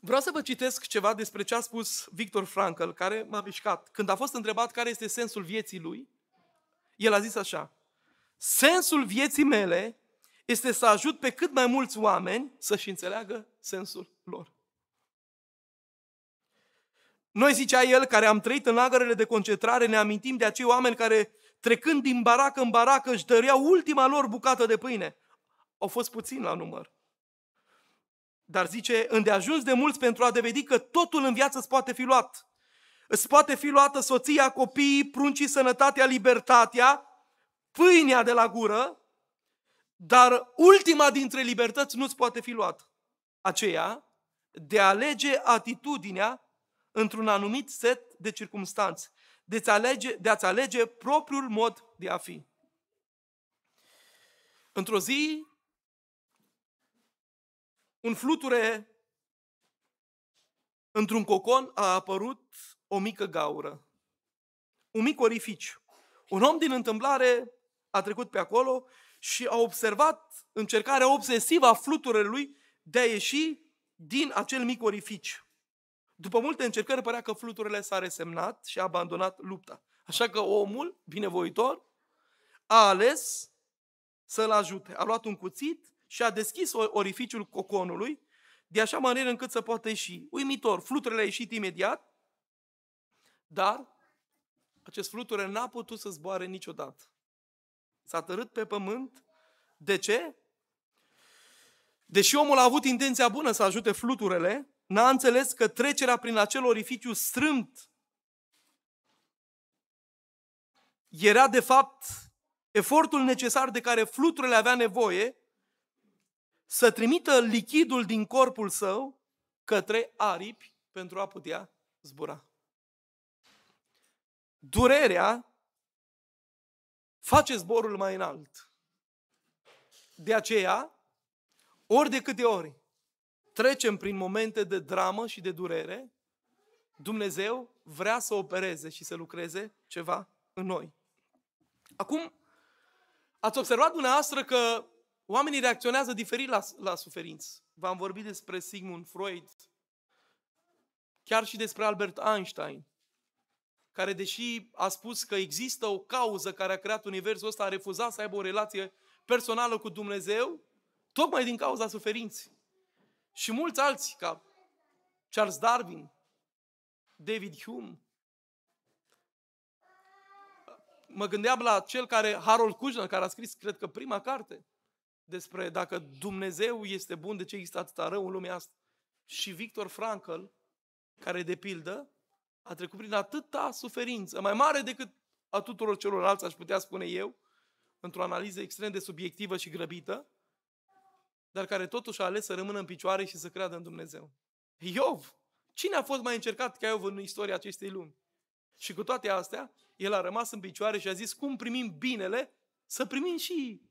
[SPEAKER 1] vreau să vă citesc ceva despre ce a spus Victor Frankl, care m-a mișcat. Când a fost întrebat care este sensul vieții lui, el a zis așa, sensul vieții mele este să ajut pe cât mai mulți oameni să-și înțeleagă sensul lor. Noi, zicea el, care am trăit în lagărele de concentrare, ne amintim de acei oameni care, trecând din baracă în baracă, își dăreau ultima lor bucată de pâine. Au fost puțini la număr. Dar zice, îndeajuns de mulți pentru a dovedi că totul în viață îți poate fi luat. Îți poate fi luată soția, copiii, pruncii, sănătatea, libertatea, pâinea de la gură, dar ultima dintre libertăți nu-ți poate fi luat. Aceea de a alege atitudinea într-un anumit set de circumstanțe, de, alege, de a-ți alege propriul mod de a fi. Într-o zi, un fluture într-un cocon a apărut o mică gaură, un mic orificiu. Un om din întâmplare a trecut pe acolo și a observat încercarea obsesivă a fluturelui de a ieși din acel mic orificiu. După multe încercări, părea că fluturele s-a resemnat și a abandonat lupta. Așa că omul, binevoitor, a ales să-l ajute. A luat un cuțit și a deschis orificiul coconului de așa manieră încât să poată ieși. Uimitor, fluturele a ieșit imediat, dar acest fluture n-a putut să zboare niciodată. S-a tărât pe pământ. De ce? Deși omul a avut intenția bună să ajute fluturele, n-a înțeles că trecerea prin acel orificiu strâmt era de fapt efortul necesar de care fluturile avea nevoie să trimită lichidul din corpul său către aripi pentru a putea zbura. Durerea face zborul mai înalt. De aceea, ori de câte ori trecem prin momente de dramă și de durere, Dumnezeu vrea să opereze și să lucreze ceva în noi. Acum, ați observat dumneavoastră că oamenii reacționează diferit la, la suferință. V-am vorbit despre Sigmund Freud, chiar și despre Albert Einstein, care deși a spus că există o cauză care a creat universul ăsta, a refuzat să aibă o relație personală cu Dumnezeu, tocmai din cauza suferinței. Și mulți alții, ca Charles Darwin, David Hume. Mă gândeam la cel care, Harold Kushner, care a scris, cred că, prima carte despre dacă Dumnezeu este bun, de ce există atâta rău în lumea asta. Și Victor Frankl, care, de pildă, a trecut prin atâta suferință, mai mare decât a tuturor celorlalți, aș putea spune eu, într-o analiză extrem de subiectivă și grăbită, dar care totuși a ales să rămână în picioare și să creadă în Dumnezeu. Iov! Cine a fost mai încercat ca Iov în istoria acestei lumi? Și cu toate astea, el a rămas în picioare și a zis, cum primim binele, să primim și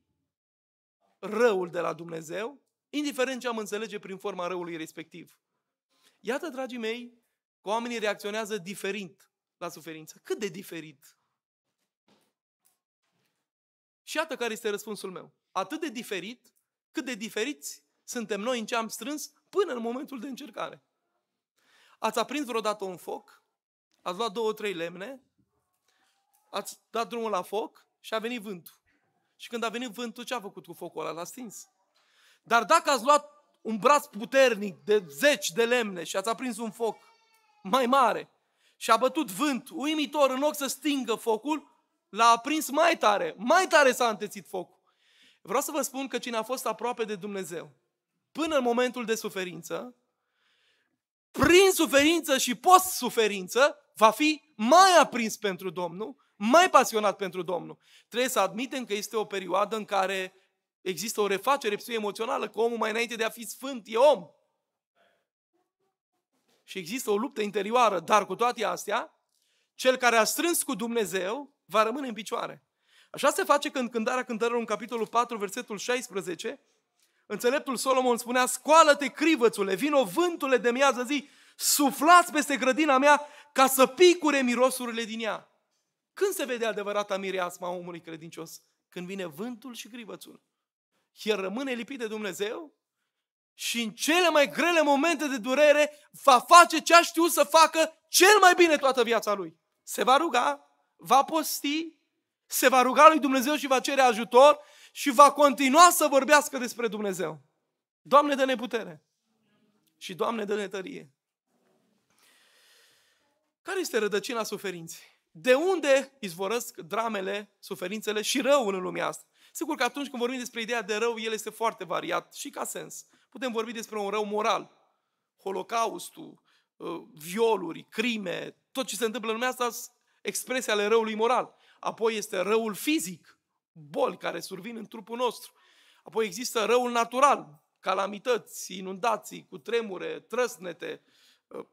[SPEAKER 1] răul de la Dumnezeu, indiferent ce am înțelege prin forma răului respectiv. Iată, dragii mei, că oamenii reacționează diferit la suferință. Cât de diferit? Și iată care este răspunsul meu. Atât de diferit cât de diferiți suntem noi în ce am strâns până în momentul de încercare. Ați aprins vreodată un foc, ați luat două, trei lemne, ați dat drumul la foc și a venit vântul. Și când a venit vântul, ce a făcut cu focul ăla? L-a stins. Dar dacă ați luat un braț puternic de zeci de lemne și ați aprins un foc mai mare și a bătut vânt, uimitor, în loc să stingă focul, l-a aprins mai tare. Mai tare s-a întețit focul. Vreau să vă spun că cine a fost aproape de Dumnezeu, până în momentul de suferință, prin suferință și post-suferință, va fi mai aprins pentru Domnul, mai pasionat pentru Domnul. Trebuie să admitem că este o perioadă în care există o refacere emoțională că omul mai înainte de a fi sfânt e om. Și există o luptă interioară, dar cu toate astea, cel care a strâns cu Dumnezeu va rămâne în picioare. Așa se face când cântarea cântărilor în capitolul 4, versetul 16, înțeleptul Solomon spunea, scoală-te crivățule, vino vântule de miază zi, suflați peste grădina mea ca să picure mirosurile din ea. Când se vede adevărata mireasma omului credincios? Când vine vântul și crivățul. El rămâne lipit de Dumnezeu și în cele mai grele momente de durere va face ce a știut să facă cel mai bine toată viața lui. Se va ruga, va posti, se va ruga lui Dumnezeu și va cere ajutor și va continua să vorbească despre Dumnezeu. Doamne, dă-ne putere! Și Doamne, dă-ne tărie! Care este rădăcina suferinței? De unde izvorăsc dramele, suferințele și răul în lumea asta? Sigur că atunci când vorbim despre ideea de rău, el este foarte variat și ca sens. Putem vorbi despre un rău moral, holocaustul, uh, violuri, crime, tot ce se întâmplă în lumea asta expresii ale răului moral apoi este răul fizic, boli care survin în trupul nostru, apoi există răul natural, calamități, inundații, cu tremure, trăsnete, uh,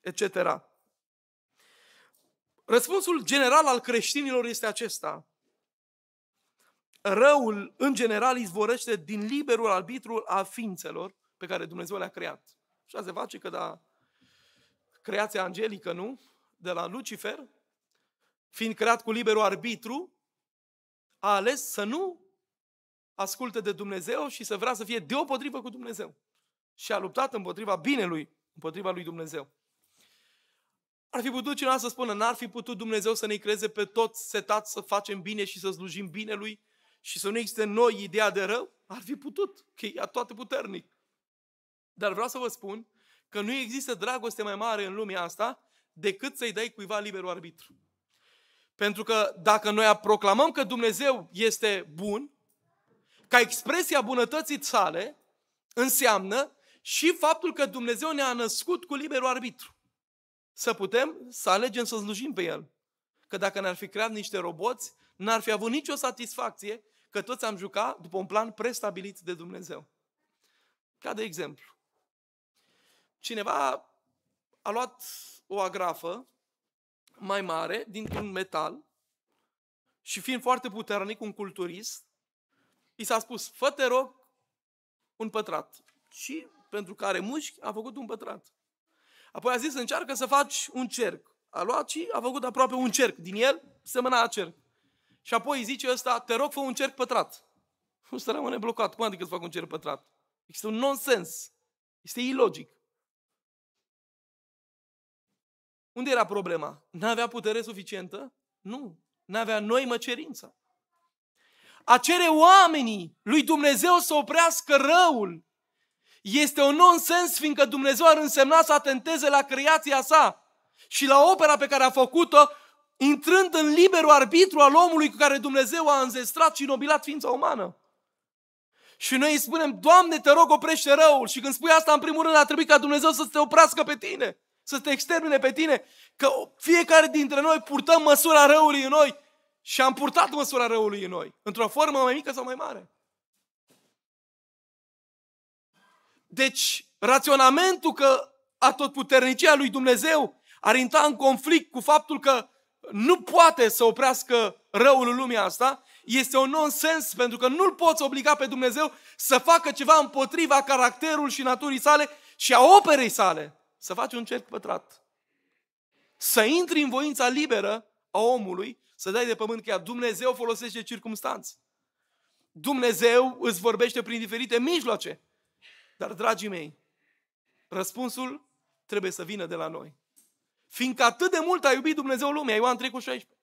[SPEAKER 1] etc. Răspunsul general al creștinilor este acesta. Răul, în general, izvorăște din liberul arbitru a ființelor pe care Dumnezeu le-a creat. Și asta se face că da, creația angelică, nu? De la Lucifer, fiind creat cu liberul arbitru, a ales să nu asculte de Dumnezeu și să vrea să fie deopotrivă cu Dumnezeu. Și a luptat împotriva binelui, împotriva lui Dumnezeu. Ar fi putut cineva să spună, n-ar fi putut Dumnezeu să ne creeze pe toți setați să facem bine și să slujim binelui și să nu existe în noi ideea de rău? Ar fi putut, că e toate puternic. Dar vreau să vă spun că nu există dragoste mai mare în lumea asta decât să-i dai cuiva liberul arbitru. Pentru că dacă noi proclamăm că Dumnezeu este bun, ca expresia bunătății sale, înseamnă și faptul că Dumnezeu ne-a născut cu liberul arbitru. Să putem să alegem să slujim pe El. Că dacă ne-ar fi creat niște roboți, n-ar fi avut nicio satisfacție că toți am jucat după un plan prestabilit de Dumnezeu. Ca de exemplu, cineva a luat o agrafă mai mare dintr-un metal și fiind foarte puternic, un culturist, i s-a spus, fă te rog, un pătrat. Și pentru care mușchi a făcut un pătrat. Apoi a zis, încearcă să faci un cerc. A luat și a făcut aproape un cerc din el, semăna a cerc. Și apoi zice ăsta, te rog, fă un cerc pătrat. nu se rămâne blocat. Cum adică să fac un cerc pătrat? Este un nonsens. Este ilogic. Unde era problema? N-avea putere suficientă? Nu. N-avea noi măcerință. A cere oamenii lui Dumnezeu să oprească răul este un nonsens, fiindcă Dumnezeu ar însemna să atenteze la creația sa și la opera pe care a făcut-o, intrând în liberul arbitru al omului cu care Dumnezeu a înzestrat și nobilat ființa umană. Și noi îi spunem, Doamne, te rog, oprește răul. Și când spui asta, în primul rând, a trebuit ca Dumnezeu să te oprească pe tine să te extermine pe tine, că fiecare dintre noi purtăm măsura răului în noi și am purtat măsura răului în noi, într-o formă mai mică sau mai mare. Deci, raționamentul că a tot puternicia lui Dumnezeu ar intra în conflict cu faptul că nu poate să oprească răul în lumea asta, este un nonsens, pentru că nu-l poți obliga pe Dumnezeu să facă ceva împotriva caracterul și naturii sale și a operei sale să faci un cerc pătrat. Să intri în voința liberă a omului, să dai de pământ că Dumnezeu folosește circumstanțe. Dumnezeu îți vorbește prin diferite mijloace. Dar, dragii mei, răspunsul trebuie să vină de la noi. Fiindcă atât de mult a iubit Dumnezeu lumea, Ioan 3 cu 16,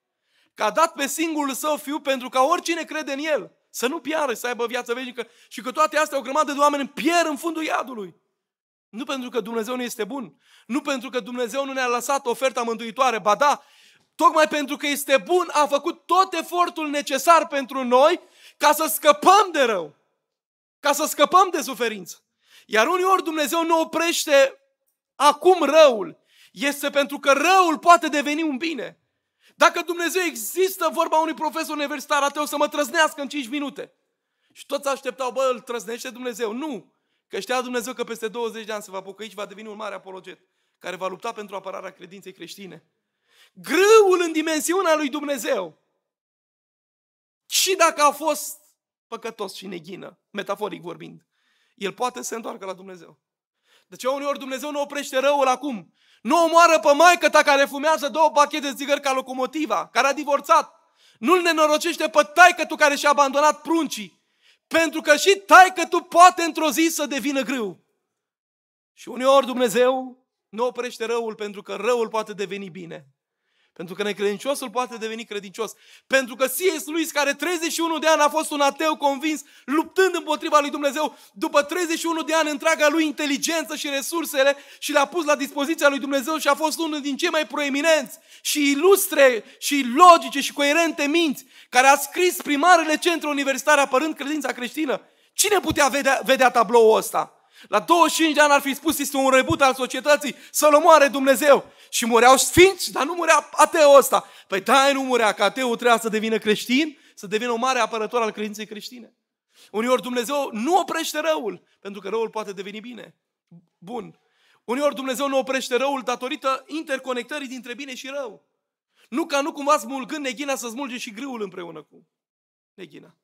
[SPEAKER 1] că a dat pe singurul său fiu pentru ca oricine crede în el să nu piară, să aibă viață veșnică și că toate astea o grămadă de oameni pierd în fundul iadului. Nu pentru că Dumnezeu nu este bun. Nu pentru că Dumnezeu nu ne-a lăsat oferta mântuitoare. Ba da, tocmai pentru că este bun, a făcut tot efortul necesar pentru noi ca să scăpăm de rău. Ca să scăpăm de suferință. Iar uneori Dumnezeu nu oprește acum răul. Este pentru că răul poate deveni un bine. Dacă Dumnezeu există, vorba unui profesor universitar ateu, să mă trăznească în 5 minute. Și toți așteptau, bă, îl trăznește Dumnezeu. Nu! Că știa Dumnezeu că peste 20 de ani se va pocăi și va deveni un mare apologet care va lupta pentru apărarea credinței creștine. Grâul în dimensiunea lui Dumnezeu. Și dacă a fost păcătos și neghină, metaforic vorbind, el poate să se întoarcă la Dumnezeu. De ce uneori Dumnezeu nu oprește răul acum? Nu omoară pe maică ta care fumează două pachete de țigări ca locomotiva, care a divorțat. Nu-l nenorocește pe taică tu care și-a abandonat pruncii pentru că și că tu poate într-o zi să devină greu. Și uneori Dumnezeu nu oprește răul pentru că răul poate deveni bine. Pentru că necredinciosul poate deveni credincios. Pentru că C.S. Lewis, care 31 de ani a fost un ateu convins, luptând împotriva lui Dumnezeu, după 31 de ani întreaga lui inteligență și resursele și le-a pus la dispoziția lui Dumnezeu și a fost unul din cei mai proeminenți și ilustre și logice și coerente minți, care a scris primarele centru universitare apărând credința creștină. Cine putea vedea, vedea tabloul ăsta? La 25 de ani ar fi spus, este un rebut al societății, să-l omoare Dumnezeu și mureau sfinți, dar nu murea ateul ăsta. Păi da, nu murea, că ateul trebuia să devină creștin, să devină o mare apărător al credinței creștine. Uneori Dumnezeu nu oprește răul, pentru că răul poate deveni bine, bun. Uneori Dumnezeu nu oprește răul datorită interconectării dintre bine și rău. Nu ca nu cumva smulgând neghina să smulge și grâul împreună cu neghina.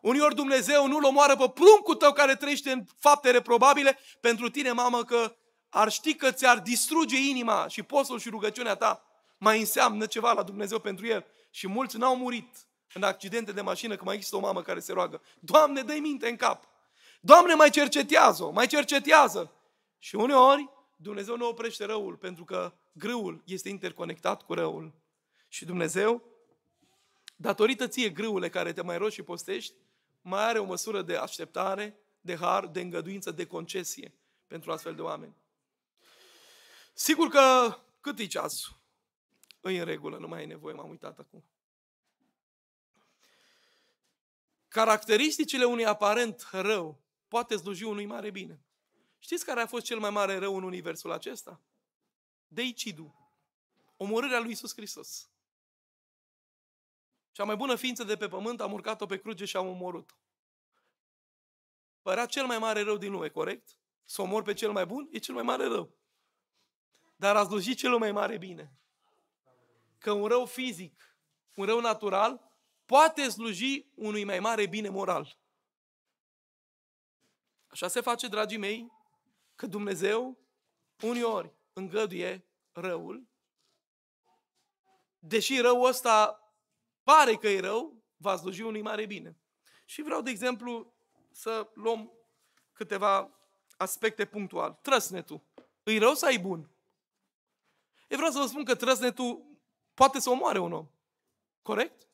[SPEAKER 1] Uneori Dumnezeu nu-l omoară pe pruncul tău care trăiește în fapte reprobabile pentru tine, mamă, că ar ști că ți-ar distruge inima și postul și rugăciunea ta mai înseamnă ceva la Dumnezeu pentru el. Și mulți n-au murit în accidente de mașină, că mai există o mamă care se roagă. Doamne, dă minte în cap! Doamne, mai cercetează-o, mai cercetează! Și uneori Dumnezeu nu oprește răul, pentru că grâul este interconectat cu răul. Și Dumnezeu, datorită ție grâule care te mai rogi și postești, mai are o măsură de așteptare, de har, de îngăduință, de concesie pentru astfel de oameni. Sigur că cât e ceasul? Îi în regulă, nu mai ai nevoie, m-am uitat acum. Caracteristicile unui aparent rău poate sluji unui mare bine. Știți care a fost cel mai mare rău în universul acesta? Deicidul. Omorârea lui Isus Hristos. Cea mai bună ființă de pe pământ am urcat-o pe cruce și am omorât-o. Părea cel mai mare rău din lume, corect? Să omor pe cel mai bun e cel mai mare rău. Dar a slujit cel mai mare bine. Că un rău fizic, un rău natural, poate sluji unui mai mare bine moral. Așa se face, dragii mei, că Dumnezeu uneori îngăduie răul, deși răul ăsta pare că e rău, va sluji unui mare bine. Și vreau, de exemplu, să luăm câteva aspecte punctual. Trăsnetul. Îi rău să ai bun? E vreau să vă spun că trăsnetul poate să omoare un om. Corect?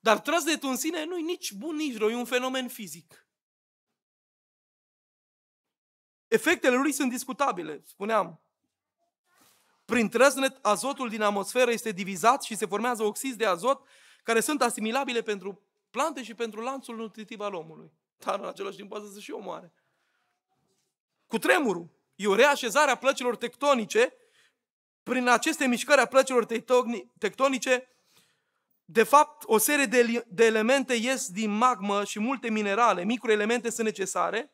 [SPEAKER 1] Dar trăsnetul în sine nu e nici bun, nici rău, e un fenomen fizic. Efectele lui sunt discutabile, spuneam. Prin trăsnet, azotul din atmosferă este divizat și se formează oxizi de azot care sunt asimilabile pentru plante și pentru lanțul nutritiv al omului. Dar în același timp poate să și omoare. Cu tremurul e o reașezare a plăcilor tectonice prin aceste mișcări a plăcilor tectonice, de fapt, o serie de, de elemente ies din magmă și multe minerale, microelemente sunt necesare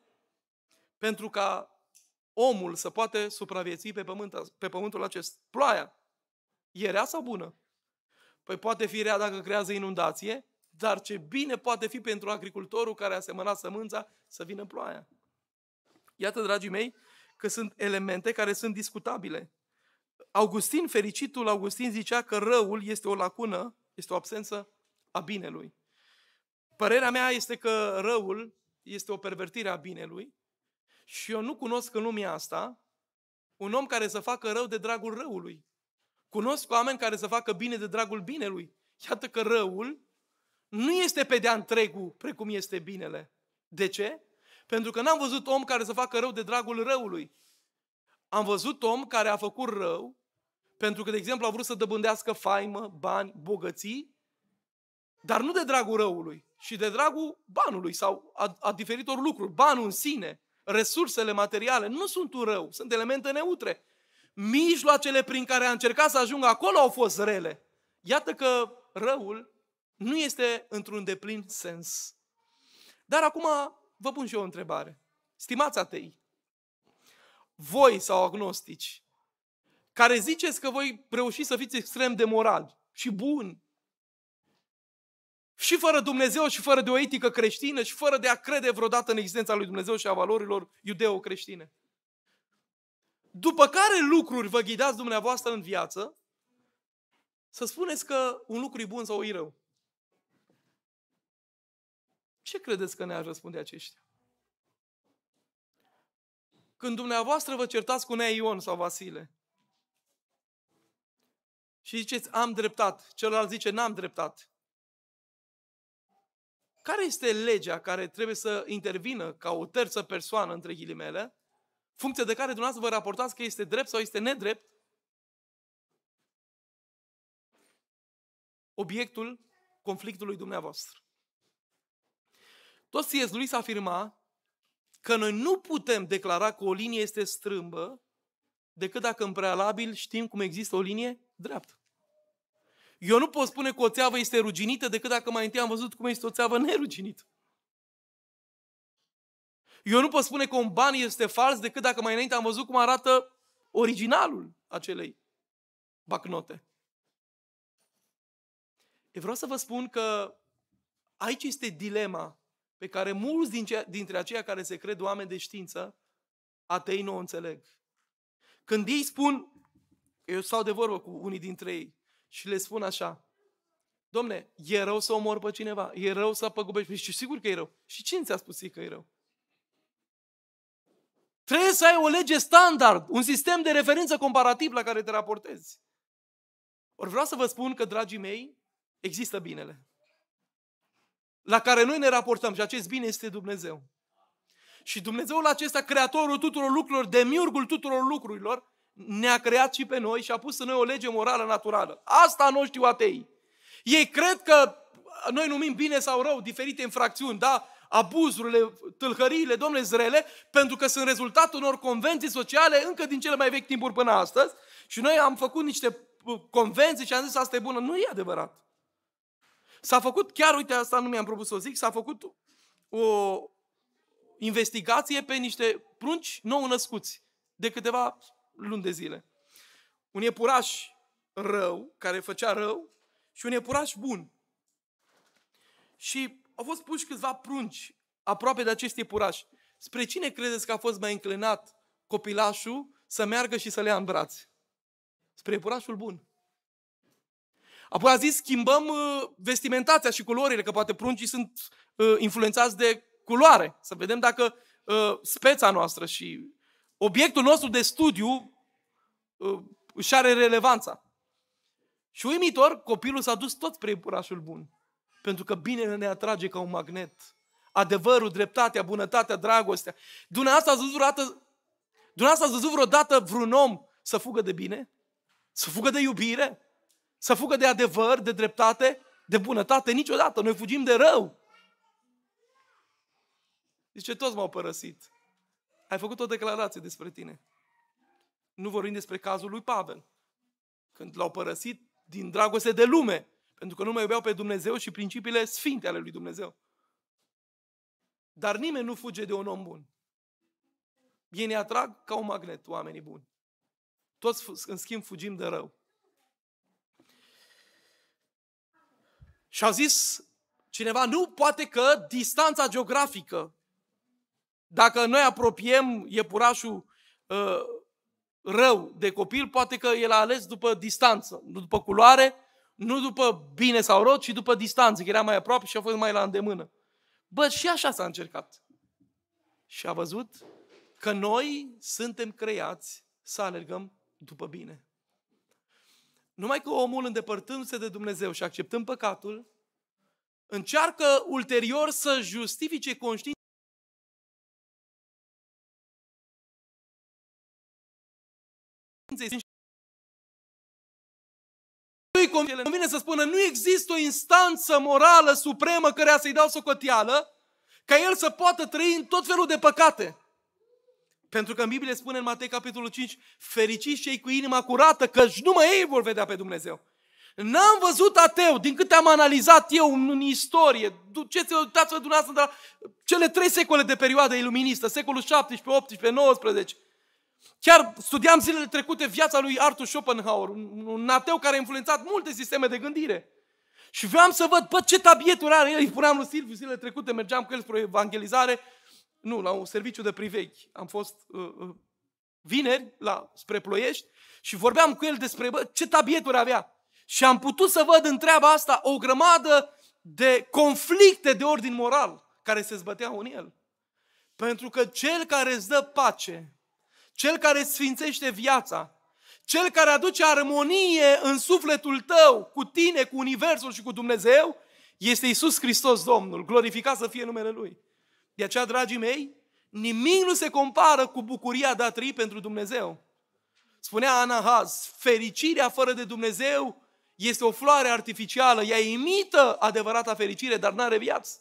[SPEAKER 1] pentru ca omul să poate supraviețui pe, pământ, pe pământul acest. Ploaia e rea sau bună? Păi poate fi rea dacă creează inundație, dar ce bine poate fi pentru agricultorul care a semănat sămânța să vină ploaia. Iată, dragii mei, că sunt elemente care sunt discutabile. Augustin, fericitul Augustin, zicea că răul este o lacună, este o absență a binelui. Părerea mea este că răul este o pervertire a binelui și eu nu cunosc în lumea asta un om care să facă rău de dragul răului. Cunosc oameni care să facă bine de dragul binelui. Iată că răul nu este pe de-a întregul precum este binele. De ce? Pentru că n-am văzut om care să facă rău de dragul răului. Am văzut om care a făcut rău pentru că, de exemplu, a vrut să dăbândească faimă, bani, bogății, dar nu de dragul răului, ci de dragul banului sau a, a diferitor lucruri. Banul în sine, resursele materiale nu sunt un rău, sunt elemente neutre. Mijloacele prin care a încercat să ajungă acolo au fost rele. Iată că răul nu este într-un deplin sens. Dar acum vă pun și eu o întrebare. Stimați atei, voi sau agnostici, care ziceți că voi reușiți să fiți extrem de moral și bun, și fără Dumnezeu și fără de o etică creștină și fără de a crede vreodată în existența lui Dumnezeu și a valorilor iudeo-creștine. După care lucruri vă ghidați dumneavoastră în viață, să spuneți că un lucru e bun sau e rău. Ce credeți că ne aș răspunde aceștia? când dumneavoastră vă certați cu Nea Ion sau Vasile. Și ziceți, am dreptat. Celălalt zice, n-am dreptat. Care este legea care trebuie să intervină ca o terță persoană, între ghilimele, funcție de care dumneavoastră vă raportați că este drept sau este nedrept? Obiectul conflictului dumneavoastră. Tot s-a afirma că noi nu putem declara că o linie este strâmbă decât dacă în prealabil știm cum există o linie dreaptă. Eu nu pot spune că o țeavă este ruginită decât dacă mai întâi am văzut cum este o țeavă neruginită. Eu nu pot spune că un ban este fals decât dacă mai înainte am văzut cum arată originalul acelei bacnote. Eu vreau să vă spun că aici este dilema pe care mulți dintre aceia care se cred oameni de știință, atei nu o înțeleg. Când ei spun, eu stau de vorbă cu unii dintre ei și le spun așa, Domne, e rău să omor pe cineva, e rău să păgubești. Și sigur că e rău. Și cine ți-a spus că e rău? Trebuie să ai o lege standard, un sistem de referință comparativ la care te raportezi. Ori vreau să vă spun că, dragii mei, există binele la care noi ne raportăm și acest bine este Dumnezeu. Și Dumnezeul acesta, creatorul tuturor lucrurilor, demiurgul tuturor lucrurilor, ne-a creat și pe noi și a pus în noi o lege morală naturală. Asta nu știu atei. Ei cred că noi numim bine sau rău diferite infracțiuni, da? abuzurile, tâlhăriile, domnule, zrele, pentru că sunt rezultatul unor convenții sociale încă din cele mai vechi timpuri până astăzi și noi am făcut niște convenții și am zis asta e bună. Nu e adevărat. S-a făcut, chiar uite, asta nu mi-am propus să o zic, s-a făcut o investigație pe niște prunci nou născuți de câteva luni de zile. Un iepuraș rău, care făcea rău, și un iepuraș bun. Și au fost puși câțiva prunci aproape de acest iepuraș. Spre cine credeți că a fost mai înclinat copilașul să meargă și să le ia în braț? Spre iepurașul bun. Apoi a zis schimbăm uh, vestimentația și culorile, că poate pruncii sunt uh, influențați de culoare. Să vedem dacă uh, speța noastră și obiectul nostru de studiu își are relevanța. Și uimitor, copilul s-a dus tot spre purașul bun. Pentru că bine ne atrage ca un magnet. Adevărul, dreptatea, bunătatea, dragostea. dumneavoastră ați văzut vreodată vreun om să fugă de bine? Să fugă de iubire? să fugă de adevăr, de dreptate, de bunătate niciodată. Noi fugim de rău. Zice, toți m-au părăsit. Ai făcut o declarație despre tine. Nu vorbim despre cazul lui Pavel. Când l-au părăsit din dragoste de lume, pentru că nu mai iubeau pe Dumnezeu și principiile sfinte ale lui Dumnezeu. Dar nimeni nu fuge de un om bun. Ei ne atrag ca un magnet, oamenii buni. Toți, în schimb, fugim de rău. Și a zis cineva, nu, poate că distanța geografică, dacă noi apropiem iepurașul uh, rău de copil, poate că el a ales după distanță, nu după culoare, nu după bine sau rău, ci după distanță, că era mai aproape și a fost mai la îndemână. Bă, și așa s-a încercat. Și a văzut că noi suntem creați să alergăm după bine. Numai că omul îndepărtându-se de Dumnezeu și acceptând păcatul, încearcă ulterior să justifice conștiința nu vine să spună, nu există o instanță morală supremă care să-i dau socoteală, ca el să poată trăi în tot felul de păcate. Pentru că în Biblie spune în Matei capitolul 5, fericiți cei cu inima curată, că numai ei vor vedea pe Dumnezeu. N-am văzut ateu, din câte am analizat eu în istorie. Duceți-vă, uitați-vă dumneavoastră la cele trei secole de perioadă iluministă, secolul 17, 18, 19. Chiar studiam zilele trecute viața lui Arthur Schopenhauer, un ateu care a influențat multe sisteme de gândire. Și vreau să văd, bă, ce tabieturi are el. Îi puneam lui Silviu zilele trecute, mergeam cu el spre evangelizare nu, la un serviciu de privechi. Am fost uh, uh, vineri la, spre Ploiești și vorbeam cu el despre bă, ce tabieturi avea. Și am putut să văd în treaba asta o grămadă de conflicte de ordin moral care se zbăteau în el. Pentru că cel care îți dă pace, cel care sfințește viața, cel care aduce armonie în sufletul tău, cu tine, cu Universul și cu Dumnezeu, este Isus Hristos Domnul. Glorificat să fie numele Lui. De aceea, dragii mei, nimic nu se compară cu bucuria de a trăi pentru Dumnezeu. Spunea Ana Haz: fericirea fără de Dumnezeu este o floare artificială, ea imită adevărata fericire, dar nu are viață.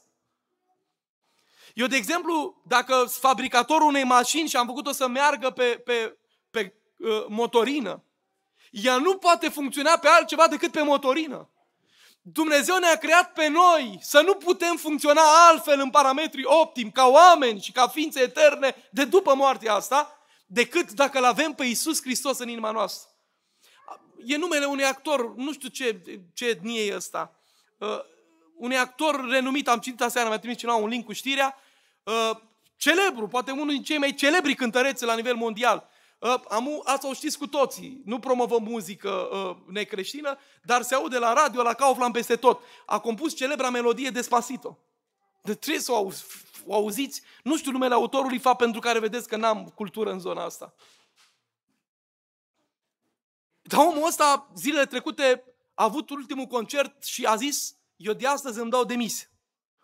[SPEAKER 1] Eu, de exemplu, dacă sunt fabricatorul unei mașini și am făcut-o să meargă pe, pe, pe uh, motorină, ea nu poate funcționa pe altceva decât pe motorină. Dumnezeu ne-a creat pe noi să nu putem funcționa altfel în parametrii optim, ca oameni și ca ființe eterne de după moartea asta, decât dacă îl avem pe Iisus Hristos în inima noastră. E numele unui actor, nu știu ce, ce etnie e ăsta, uh, unui actor renumit, am citit aseară, mi-a trimis cineva un link cu știrea, uh, celebru, poate unul din cei mai celebri cântăreți la nivel mondial, Uh, Am, asta o știți cu toții. Nu promovăm muzică uh, necreștină, dar se aude la radio, la Kaufland, peste tot. A compus celebra melodie Despacito. De trebuie să o, auzi, o auziți. Nu știu numele autorului, fapt pentru care vedeți că n-am cultură în zona asta. Dar omul ăsta, zilele trecute, a avut ultimul concert și a zis, eu de astăzi îmi dau demis.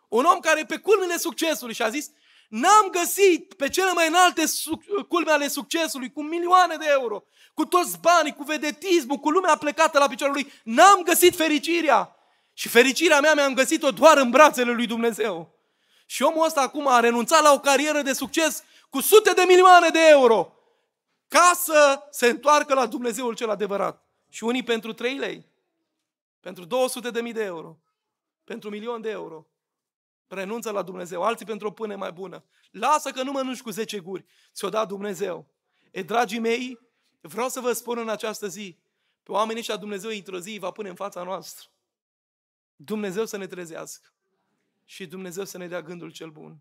[SPEAKER 1] Un om care pe culmile succesului și a zis, N-am găsit pe cele mai înalte culme ale succesului, cu milioane de euro, cu toți banii, cu vedetismul, cu lumea plecată la picioarele lui. N-am găsit fericirea. Și fericirea mea mi-am găsit-o doar în brațele lui Dumnezeu. Și omul ăsta acum a renunțat la o carieră de succes cu sute de milioane de euro ca să se întoarcă la Dumnezeul cel adevărat. Și unii pentru 3 lei, pentru 200 de mii de euro, pentru un milion de euro. Renunță la Dumnezeu, alții pentru o pâine mai bună. Lasă că nu mănânci cu zece guri. Ți-o da Dumnezeu. E, dragii mei, vreau să vă spun în această zi, pe oamenii a Dumnezeu într-o zi îi va pune în fața noastră. Dumnezeu să ne trezească și Dumnezeu să ne dea gândul cel bun.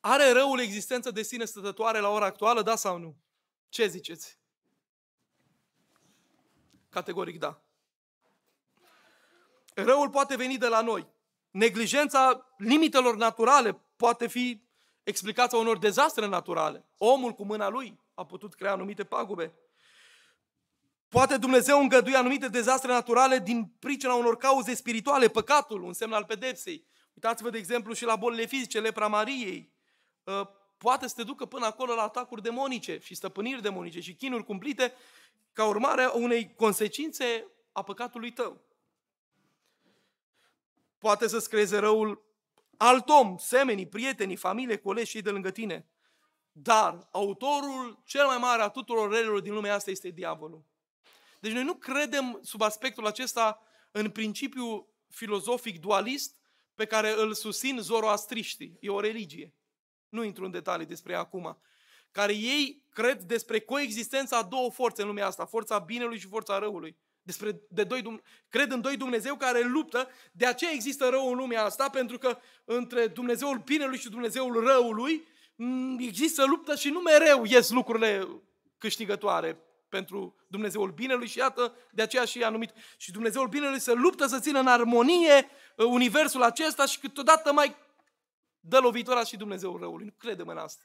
[SPEAKER 1] Are răul existență de sine stătătoare la ora actuală, da sau nu? Ce ziceți? Categoric da. Răul poate veni de la noi. Neglijența limitelor naturale poate fi explicația unor dezastre naturale. Omul cu mâna lui a putut crea anumite pagube. Poate Dumnezeu îngădui anumite dezastre naturale din pricina unor cauze spirituale, păcatul, un semn al pedepsei. Uitați-vă, de exemplu, și la bolile fizice, lepra Mariei. Uh, poate să te ducă până acolo la atacuri demonice și stăpâniri demonice și chinuri cumplite ca urmare a unei consecințe a păcatului tău. Poate să-ți creeze răul alt om, semenii, prietenii, familie, colegi și de lângă tine. Dar autorul cel mai mare a tuturor relelor din lumea asta este diavolul. Deci noi nu credem sub aspectul acesta în principiu filozofic dualist pe care îl susțin zoroastriștii. E o religie. Nu intru în detalii despre ea acum. Care ei cred despre coexistența a două forțe în lumea asta, forța binelui și forța răului despre de doi cred în doi Dumnezeu care luptă, de aceea există rău în lumea asta, pentru că între Dumnezeul binelui și Dumnezeul răului mm, există luptă și nu mereu ies lucrurile câștigătoare pentru Dumnezeul binelui și iată, de aceea și a numit. Și Dumnezeul binelui se luptă să țină în armonie uh, universul acesta și câteodată mai dă lovitura și Dumnezeul răului. Nu credem în asta.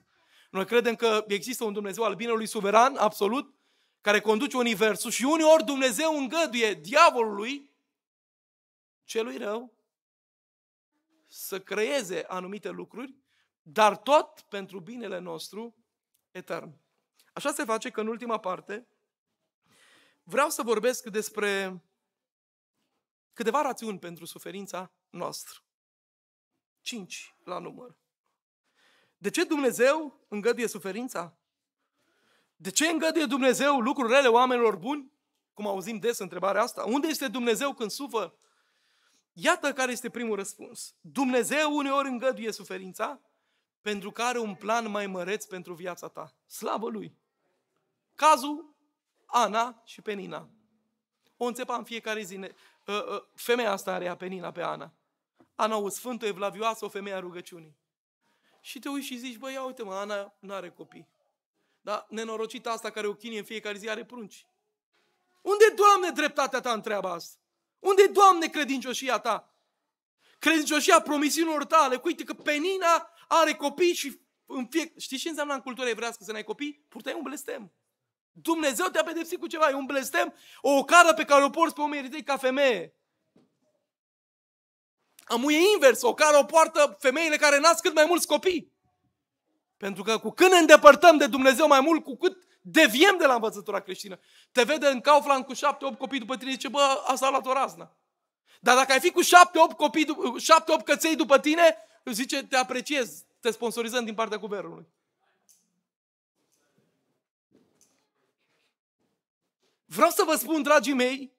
[SPEAKER 1] Noi credem că există un Dumnezeu al binelui suveran, absolut, care conduce Universul și uneori Dumnezeu îngăduie diavolului, celui rău, să creeze anumite lucruri, dar tot pentru binele nostru etern. Așa se face că în ultima parte vreau să vorbesc despre câteva rațiuni pentru suferința noastră. Cinci la număr. De ce Dumnezeu îngăduie suferința? De ce îngăduie Dumnezeu lucruri rele oamenilor buni? Cum auzim des întrebarea asta. Unde este Dumnezeu când sufă? Iată care este primul răspuns. Dumnezeu uneori îngăduie suferința pentru că are un plan mai măreț pentru viața ta. Slavă Lui! Cazul Ana și Penina. O înțepa în fiecare zi. Ă, ă, femeia asta are Penina, pe Ana. Ana o sfântă, evlavioasă, o femeie a rugăciunii. Și te uiți și zici, băi, ia uite mă, Ana nu are copii. Dar nenorocita asta care o chinie în fiecare zi are prunci. Unde, Doamne, dreptatea ta întreabă asta? Unde, Doamne, credincioșia ta? Credincioșia promisiunilor tale. Uite că Penina are copii și în fie... Știi ce înseamnă în cultura evrească să n-ai copii? Purtai un blestem. Dumnezeu te-a pedepsit cu ceva. E un blestem, o ocară pe care o porți pe umerii tăi ca femeie. Amu e invers, o cară o poartă femeile care nasc cât mai mulți copii. Pentru că cu cât ne îndepărtăm de Dumnezeu mai mult, cu cât deviem de la învățătura creștină. Te vede în Kaufland cu șapte, opt copii după tine, zice, bă, asta a luat o raznă. Dar dacă ai fi cu șapte, opt copii, șapte, opt căței după tine, zice, te apreciez, te sponsorizăm din partea guvernului. Vreau să vă spun, dragii mei,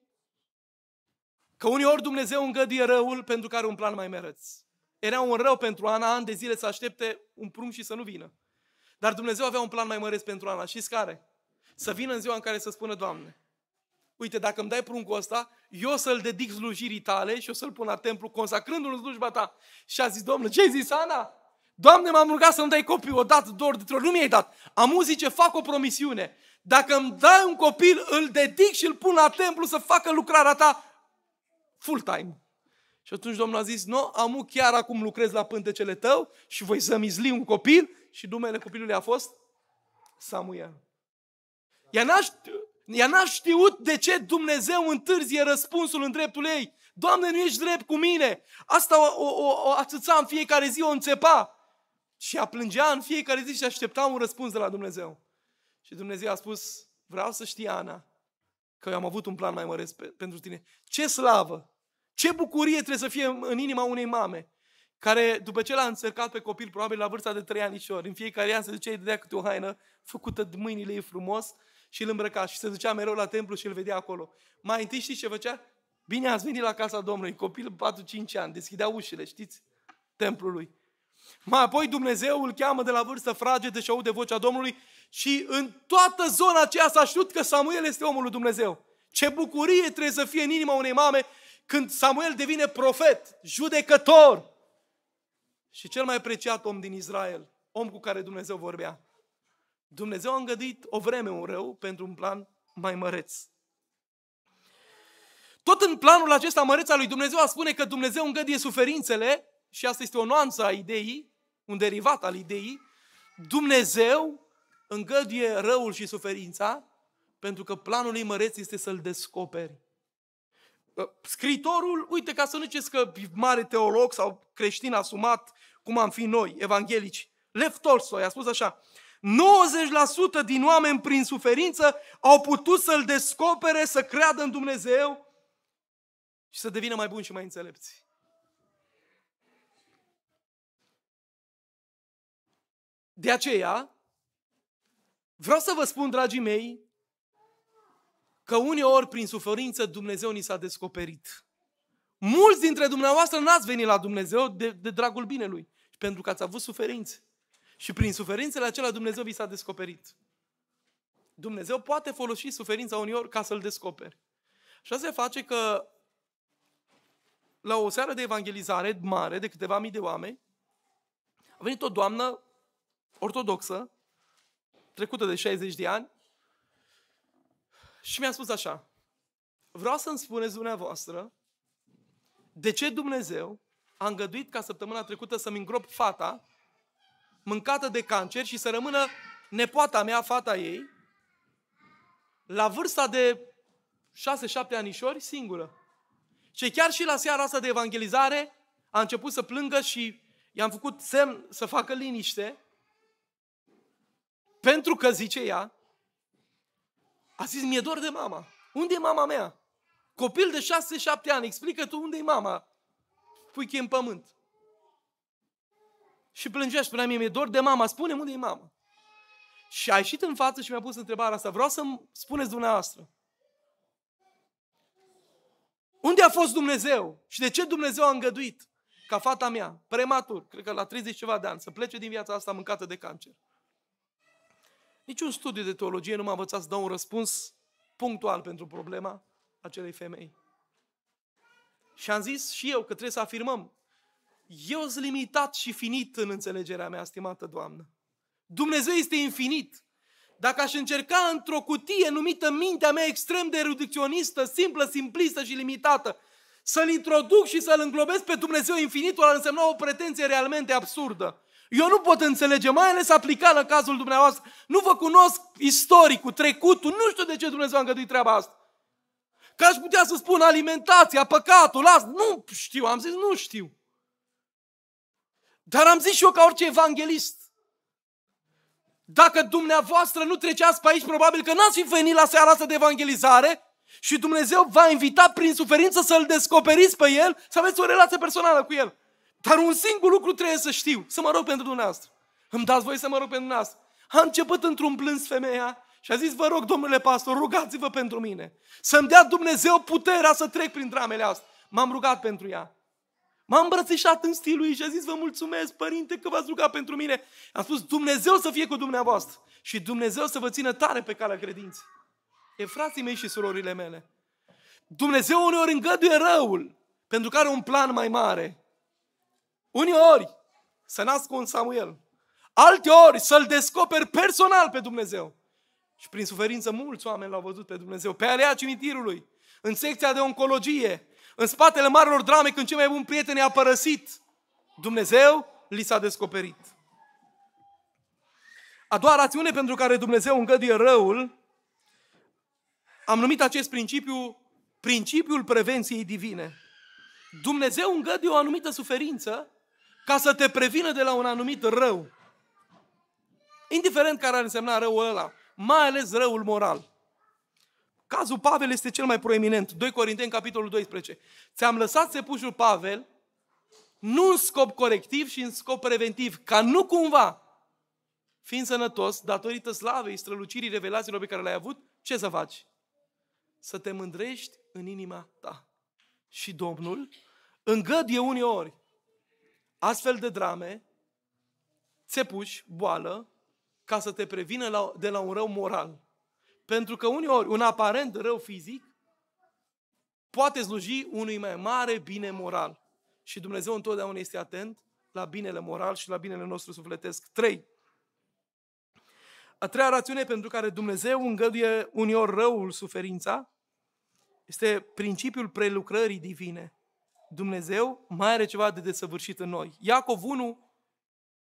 [SPEAKER 1] că uneori Dumnezeu îngăduie răul pentru că are un plan mai merați. Era un rău pentru Ana, ani de zile să aștepte un prunc și să nu vină. Dar Dumnezeu avea un plan mai măresc pentru Ana. și care? Să vină în ziua în care să spună, Doamne, uite, dacă îmi dai pruncul ăsta, eu o să-l dedic slujirii tale și o să-l pun la templu, consacrându-l în slujba ta. Și a zis, Domnul, ce ai zis, Ana? Doamne, m-am rugat să-mi dai copii, o dat, doar de nu mi-ai dat. Amu zice, fac o promisiune. Dacă îmi dai un copil, îl dedic și îl pun la templu să facă lucrarea ta full time. Și atunci Domnul a zis, nu, amu chiar acum lucrez la pântecele tău și voi să mizli un copil și numele copilului a fost Samuel. Ea n-a, știut, ea n-a știut de ce Dumnezeu întârzie răspunsul în dreptul ei. Doamne, nu ești drept cu mine. Asta o, o, o atâța în fiecare zi, o înțepa. Și a plângea în fiecare zi și aștepta un răspuns de la Dumnezeu. Și Dumnezeu a spus, vreau să știi, Ana, că eu am avut un plan mai mare pentru tine. Ce slavă! Ce bucurie trebuie să fie în inima unei mame care, după ce l-a înțărcat pe copil, probabil la vârsta de trei anișori, în fiecare an se ducea, îi dădea câte o haină făcută de mâinile ei frumos și îl îmbrăca și se ducea mereu la templu și îl vedea acolo. Mai întâi știți ce făcea? Bine ați venit la casa Domnului, copil 4-5 ani, deschidea ușile, știți, templului. Mai apoi Dumnezeu îl cheamă de la vârstă fragedă și aude vocea Domnului și în toată zona aceea s-a știut că Samuel este omul lui Dumnezeu. Ce bucurie trebuie să fie în inima unei mame când Samuel devine profet, judecător și cel mai preciat om din Israel, om cu care Dumnezeu vorbea. Dumnezeu a îngăduit o vreme un rău pentru un plan mai măreț. Tot în planul acesta măreț al lui Dumnezeu a spune că Dumnezeu îngădie suferințele și asta este o nuanță a ideii, un derivat al ideii, Dumnezeu îngăduie răul și suferința pentru că planul lui măreț este să-l descoperi. Ă, scritorul, uite ca să nu ziceți că mare teolog sau creștin asumat, cum am fi noi, evanghelici, Lev Tolstoi a spus așa, 90% din oameni prin suferință au putut să-L descopere, să creadă în Dumnezeu și să devină mai buni și mai înțelepți. De aceea, vreau să vă spun, dragii mei, că uneori prin suferință Dumnezeu ni s-a descoperit. Mulți dintre dumneavoastră n-ați venit la Dumnezeu de, de dragul binelui, pentru că ați avut suferințe. Și prin suferințele acelea Dumnezeu vi s-a descoperit. Dumnezeu poate folosi suferința uneori ca să-L descoperi. Și asta se face că la o seară de evangelizare mare, de câteva mii de oameni, a venit o doamnă ortodoxă, trecută de 60 de ani, și mi-a spus așa, vreau să-mi spuneți dumneavoastră de ce Dumnezeu a îngăduit ca săptămâna trecută să-mi îngrop fata mâncată de cancer și să rămână nepoata mea, fata ei, la vârsta de 6-7 anișori, singură. Și chiar și la seara asta de evangelizare a început să plângă și i-am făcut semn să facă liniște, pentru că, zice ea, a zis, mi-e dor de mama. Unde e mama mea? Copil de șase, șapte ani, explică tu unde e mama. Pui în pământ. Și plângea și spunea mie, mi-e dor de mama, spune unde e mama. Și a ieșit în față și mi-a pus întrebarea asta. Vreau să-mi spuneți dumneavoastră. Unde a fost Dumnezeu? Și de ce Dumnezeu a îngăduit ca fata mea, prematur, cred că la 30 ceva de ani, să plece din viața asta mâncată de cancer? Niciun studiu de teologie nu m-a învățat să dau un răspuns punctual pentru problema acelei femei. Și am zis și eu că trebuie să afirmăm. Eu sunt limitat și finit în înțelegerea mea, stimată Doamnă. Dumnezeu este infinit. Dacă aș încerca într-o cutie numită mintea mea extrem de reducționistă, simplă, simplistă și limitată, să-L introduc și să-L înglobez pe Dumnezeu infinitul ar însemna o pretenție realmente absurdă. Eu nu pot înțelege, mai ales aplicat la cazul dumneavoastră. Nu vă cunosc istoricul, trecutul, nu știu de ce Dumnezeu a îngăduit treaba asta. Că aș putea să spun alimentația, păcatul, las. nu știu, am zis nu știu. Dar am zis și eu ca orice evanghelist. Dacă dumneavoastră nu treceați pe aici, probabil că n-ați fi venit la seara asta de evangelizare și Dumnezeu va invita prin suferință să-L descoperiți pe El, să aveți o relație personală cu El. Dar un singur lucru trebuie să știu, să mă rog pentru dumneavoastră. Îmi dați voi să mă rog pentru dumneavoastră. A început într-un plâns femeia și a zis, vă rog, domnule pastor, rugați-vă pentru mine. Să-mi dea Dumnezeu puterea să trec prin dramele astea. M-am rugat pentru ea. M-am îmbrățișat în stilul ei și a zis, vă mulțumesc, părinte, că v-ați rugat pentru mine. Am spus, Dumnezeu să fie cu dumneavoastră și Dumnezeu să vă țină tare pe calea credinței. E frații mei și surorile mele. Dumnezeu uneori îngăduie răul pentru că are un plan mai mare. Uneori să nască un Samuel, alteori să-L descoperi personal pe Dumnezeu. Și prin suferință mulți oameni l-au văzut pe Dumnezeu, pe alea cimitirului, în secția de oncologie, în spatele marilor drame când cei mai buni prieteni i-a părăsit. Dumnezeu li s-a descoperit. A doua rațiune pentru care Dumnezeu îngăduie răul, am numit acest principiu principiul prevenției divine. Dumnezeu îngăduie o anumită suferință ca să te prevină de la un anumit rău. Indiferent care ar însemna răul ăla, mai ales răul moral. Cazul Pavel este cel mai proeminent. 2 Corinteni, capitolul 12. Ți-am lăsat sepușul Pavel, nu în scop corectiv și în scop preventiv, ca nu cumva, fiind sănătos, datorită slavei, strălucirii, revelațiilor pe care le-ai avut, ce să faci? Să te mândrești în inima ta. Și Domnul îngăduie uneori astfel de drame, țepuși, boală, ca să te prevină la, de la un rău moral. Pentru că uneori un aparent rău fizic poate sluji unui mai mare bine moral. Și Dumnezeu întotdeauna este atent la binele moral și la binele nostru sufletesc. Trei. A treia rațiune pentru care Dumnezeu îngăduie uneori răul, suferința, este principiul prelucrării divine. Dumnezeu mai are ceva de desăvârșit în noi. Iacov 1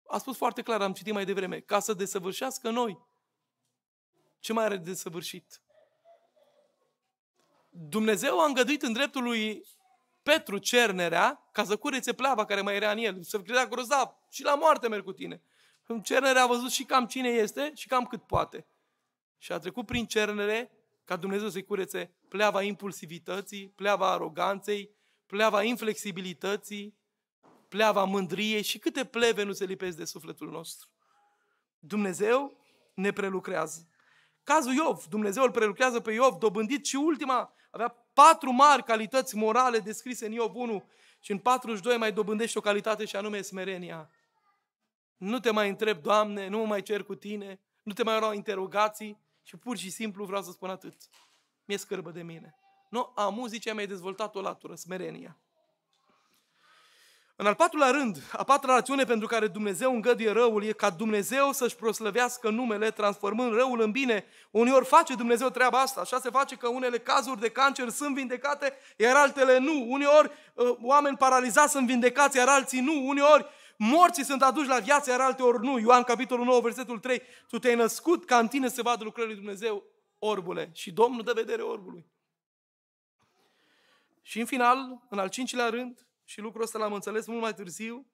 [SPEAKER 1] a spus foarte clar, am citit mai devreme, ca să desăvârșească noi. Ce mai are de desăvârșit? Dumnezeu a îngăduit în dreptul lui Petru cernerea ca să curețe plava care mai era în el. Să credea grozav și la moarte merg cu tine. În cernere a văzut și cam cine este și cam cât poate. Și a trecut prin cernere ca Dumnezeu să-i curețe pleava impulsivității, pleava aroganței, pleava inflexibilității, pleava mândriei și câte pleve nu se lipesc de sufletul nostru. Dumnezeu ne prelucrează. Cazul Iov, Dumnezeu îl prelucrează pe Iov, dobândit și ultima, avea patru mari calități morale descrise în Iov 1 și în 42 mai dobândește o calitate și anume smerenia. Nu te mai întreb, Doamne, nu mă mai cer cu Tine, nu te mai erau interogații și pur și simplu vreau să spun atât. Mi-e scârbă de mine. Nu, amu, zice, mi-ai dezvoltat o latură, smerenia. În al patrulea rând, a patra rațiune pentru care Dumnezeu îngăduie răul e ca Dumnezeu să-și proslăvească numele, transformând răul în bine. Uneori face Dumnezeu treaba asta, așa se face că unele cazuri de cancer sunt vindecate, iar altele nu. Uneori ă, oameni paralizați sunt vindecați, iar alții nu. Uneori morții sunt aduși la viață, iar ori nu. Ioan capitolul 9, versetul 3, tu te-ai născut ca în tine să vadă lucrările lui Dumnezeu, orbule. Și Domnul dă vedere orbului. Și în final, în al cincilea rând, și lucrul ăsta l-am înțeles mult mai târziu,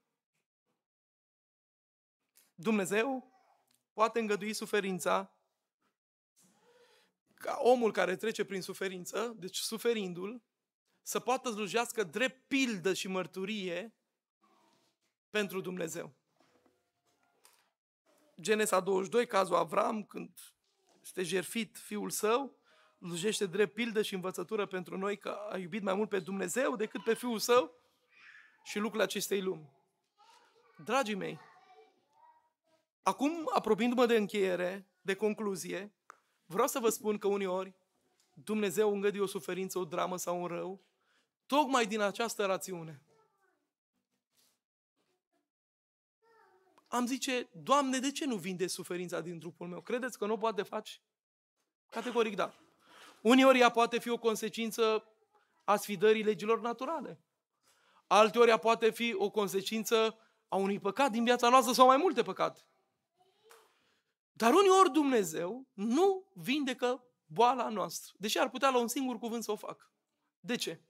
[SPEAKER 1] Dumnezeu poate îngădui suferința ca omul care trece prin suferință, deci suferindu-l, să poată slujească drept pildă și mărturie pentru Dumnezeu. Genesa 22, cazul Avram, când este jerfit fiul său, slujește drept pildă și învățătură pentru noi că a iubit mai mult pe Dumnezeu decât pe Fiul Său și lucrul acestei lumi. Dragii mei, acum, apropiindu-mă de încheiere, de concluzie, vreau să vă spun că uneori Dumnezeu îngăduie o suferință, o dramă sau un rău, tocmai din această rațiune. Am zice, Doamne, de ce nu vinde suferința din trupul meu? Credeți că nu o poate face? Categoric da. Uneori ea poate fi o consecință a sfidării legilor naturale. Alteori ea poate fi o consecință a unui păcat din viața noastră sau mai multe păcate. Dar uneori Dumnezeu nu vindecă boala noastră, deși ar putea la un singur cuvânt să o facă. De ce?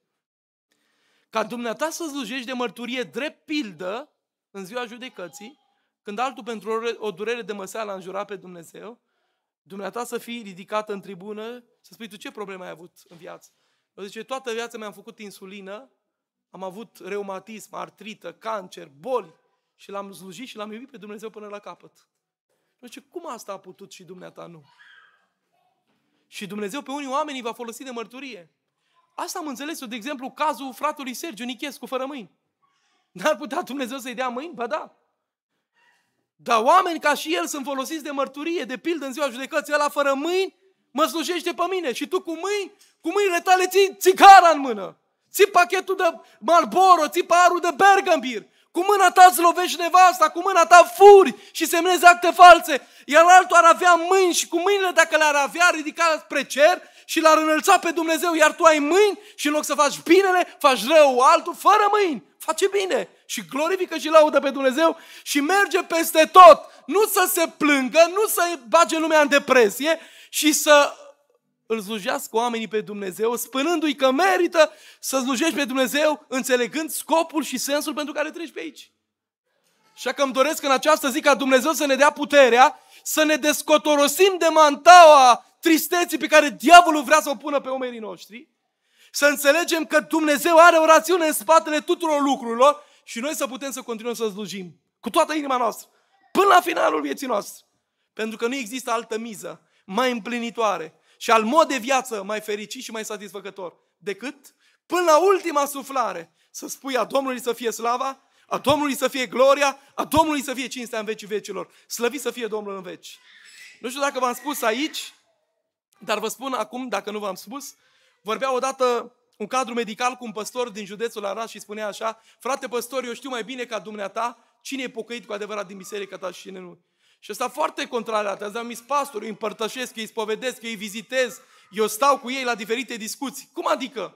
[SPEAKER 1] Ca dumneata să slujești de mărturie drept pildă în ziua judecății, când altul pentru o durere de măseală a înjurat pe Dumnezeu, Dumneata să fii ridicată în tribună, să spui tu ce probleme ai avut în viață. Eu zice, toată viața mi-am făcut insulină, am avut reumatism, artrită, cancer, boli și l-am slujit și l-am iubit pe Dumnezeu până la capăt. Nu zice, cum asta a putut și dumneata nu? Și Dumnezeu pe unii oameni va folosi de mărturie. Asta am înțeles eu, de exemplu, cazul fratului Sergiu Nichescu fără mâini. N-ar putea Dumnezeu să-i dea mâini? Ba da. Dar oameni ca și el sunt folosiți de mărturie, de pildă în ziua judecății, ăla fără mâini mă slujește pe mine și tu cu mâini, cu mâinile tale ții țigara în mână, ții pachetul de Marlboro, ții parul de Bergambir, cu mâna ta îți lovești nevasta, cu mâna ta furi și semnezi acte false, iar altul ar avea mâini și cu mâinile dacă le-ar avea ridicat spre cer și l-ar înălța pe Dumnezeu, iar tu ai mâini și în loc să faci binele, faci rău altul fără mâini, face bine și glorifică și laudă pe Dumnezeu și merge peste tot. Nu să se plângă, nu să bage lumea în depresie și să îl slujească oamenii pe Dumnezeu, spunându-i că merită să slujești pe Dumnezeu, înțelegând scopul și sensul pentru care treci pe aici. Și că îmi doresc în această zi ca Dumnezeu să ne dea puterea să ne descotorosim de mantaua tristeții pe care diavolul vrea să o pună pe omerii noștri să înțelegem că Dumnezeu are o rațiune în spatele tuturor lucrurilor și noi să putem să continuăm să slujim cu toată inima noastră, până la finalul vieții noastre. Pentru că nu există altă miză mai împlinitoare și al mod de viață mai fericit și mai satisfăcător decât până la ultima suflare să spui a Domnului să fie slava, a Domnului să fie gloria, a Domnului să fie cinstea în vecii vecilor. Slăvi să fie Domnul în veci. Nu știu dacă v-am spus aici, dar vă spun acum, dacă nu v-am spus, Vorbea odată un cadru medical cu un păstor din județul Arad și spunea așa, frate păstor, eu știu mai bine ca dumneata cine e pocăit cu adevărat din biserica ta și cine nu. Și asta foarte contrar la te-am zis pastor, îi împărtășesc, îi spovedesc, îi vizitez, eu stau cu ei la diferite discuții. Cum adică?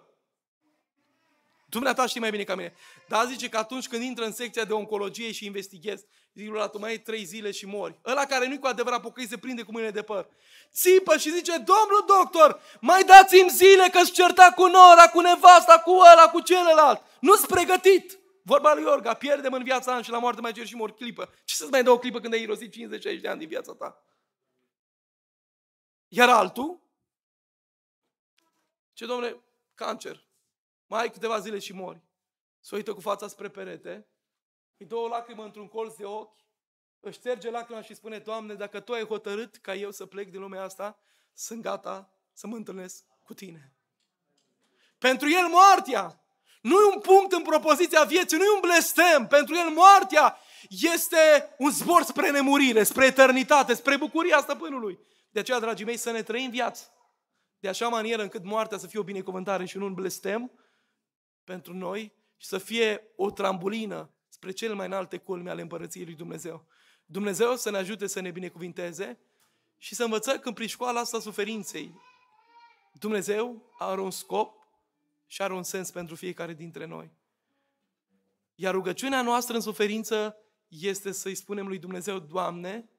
[SPEAKER 1] Dumneata știi mai bine ca mine. Dar zice că atunci când intră în secția de oncologie și investighez, zic la tu mai ai trei zile și mori. Ăla care nu-i cu adevărat pocăi se prinde cu mâinile de păr. Țipă și zice, domnul doctor, mai dați-mi zile că-ți certa cu nora, cu nevasta, cu ăla, cu celălalt. Nu-ți pregătit. Vorba lui Iorga, pierdem în viața an și la moarte mai cer și mor clipă. Ce să-ți mai dă o clipă când ai irosit 50-60 de ani din viața ta? Iar altul? Ce, domnule, cancer. Mai ai câteva zile și mori. Se uită cu fața spre perete, îi dă o lacrimă într-un colț de ochi, își șterge lacrima și spune, Doamne, dacă Tu ai hotărât ca eu să plec din lumea asta, sunt gata să mă întâlnesc cu Tine. Pentru el moartea nu e un punct în propoziția vieții, nu e un blestem. Pentru el moartea este un zbor spre nemurire, spre eternitate, spre bucuria stăpânului. De aceea, dragii mei, să ne trăim viața. De așa manieră încât moartea să fie o binecuvântare și nu un blestem, pentru noi și să fie o trambulină spre cele mai înalte culme ale împărăției lui Dumnezeu. Dumnezeu să ne ajute să ne binecuvinteze și să învățăm când prin școala asta suferinței Dumnezeu are un scop și are un sens pentru fiecare dintre noi. Iar rugăciunea noastră în suferință este să-i spunem lui Dumnezeu, Doamne,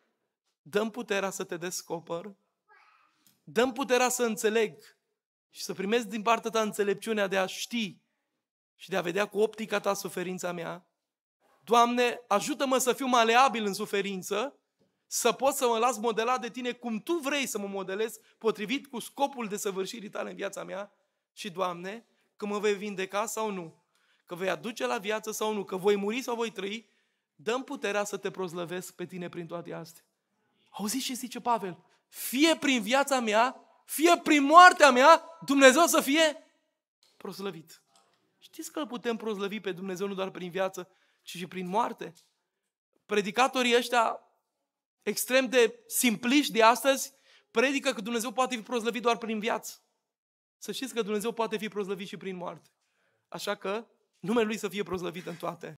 [SPEAKER 1] dăm puterea să te descoper, dăm puterea să înțeleg și să primesc din partea ta înțelepciunea de a ști și de a vedea cu optica ta suferința mea. Doamne, ajută-mă să fiu maleabil în suferință, să pot să mă las modelat de tine cum tu vrei să mă modelez, potrivit cu scopul de săvârșirii tale în viața mea. Și, Doamne, că mă vei vindeca sau nu, că vei aduce la viață sau nu, că voi muri sau voi trăi, dăm puterea să te prozlăvesc pe tine prin toate astea. Auzi ce zice Pavel? Fie prin viața mea, fie prin moartea mea, Dumnezeu să fie proslăvit. Știți că îl putem prozlăvi pe Dumnezeu nu doar prin viață, ci și prin moarte? Predicatorii ăștia extrem de simpliști de astăzi predică că Dumnezeu poate fi prozlăvit doar prin viață. Să știți că Dumnezeu poate fi prozlăvit și prin moarte. Așa că numele Lui să fie prozlăvit în toate.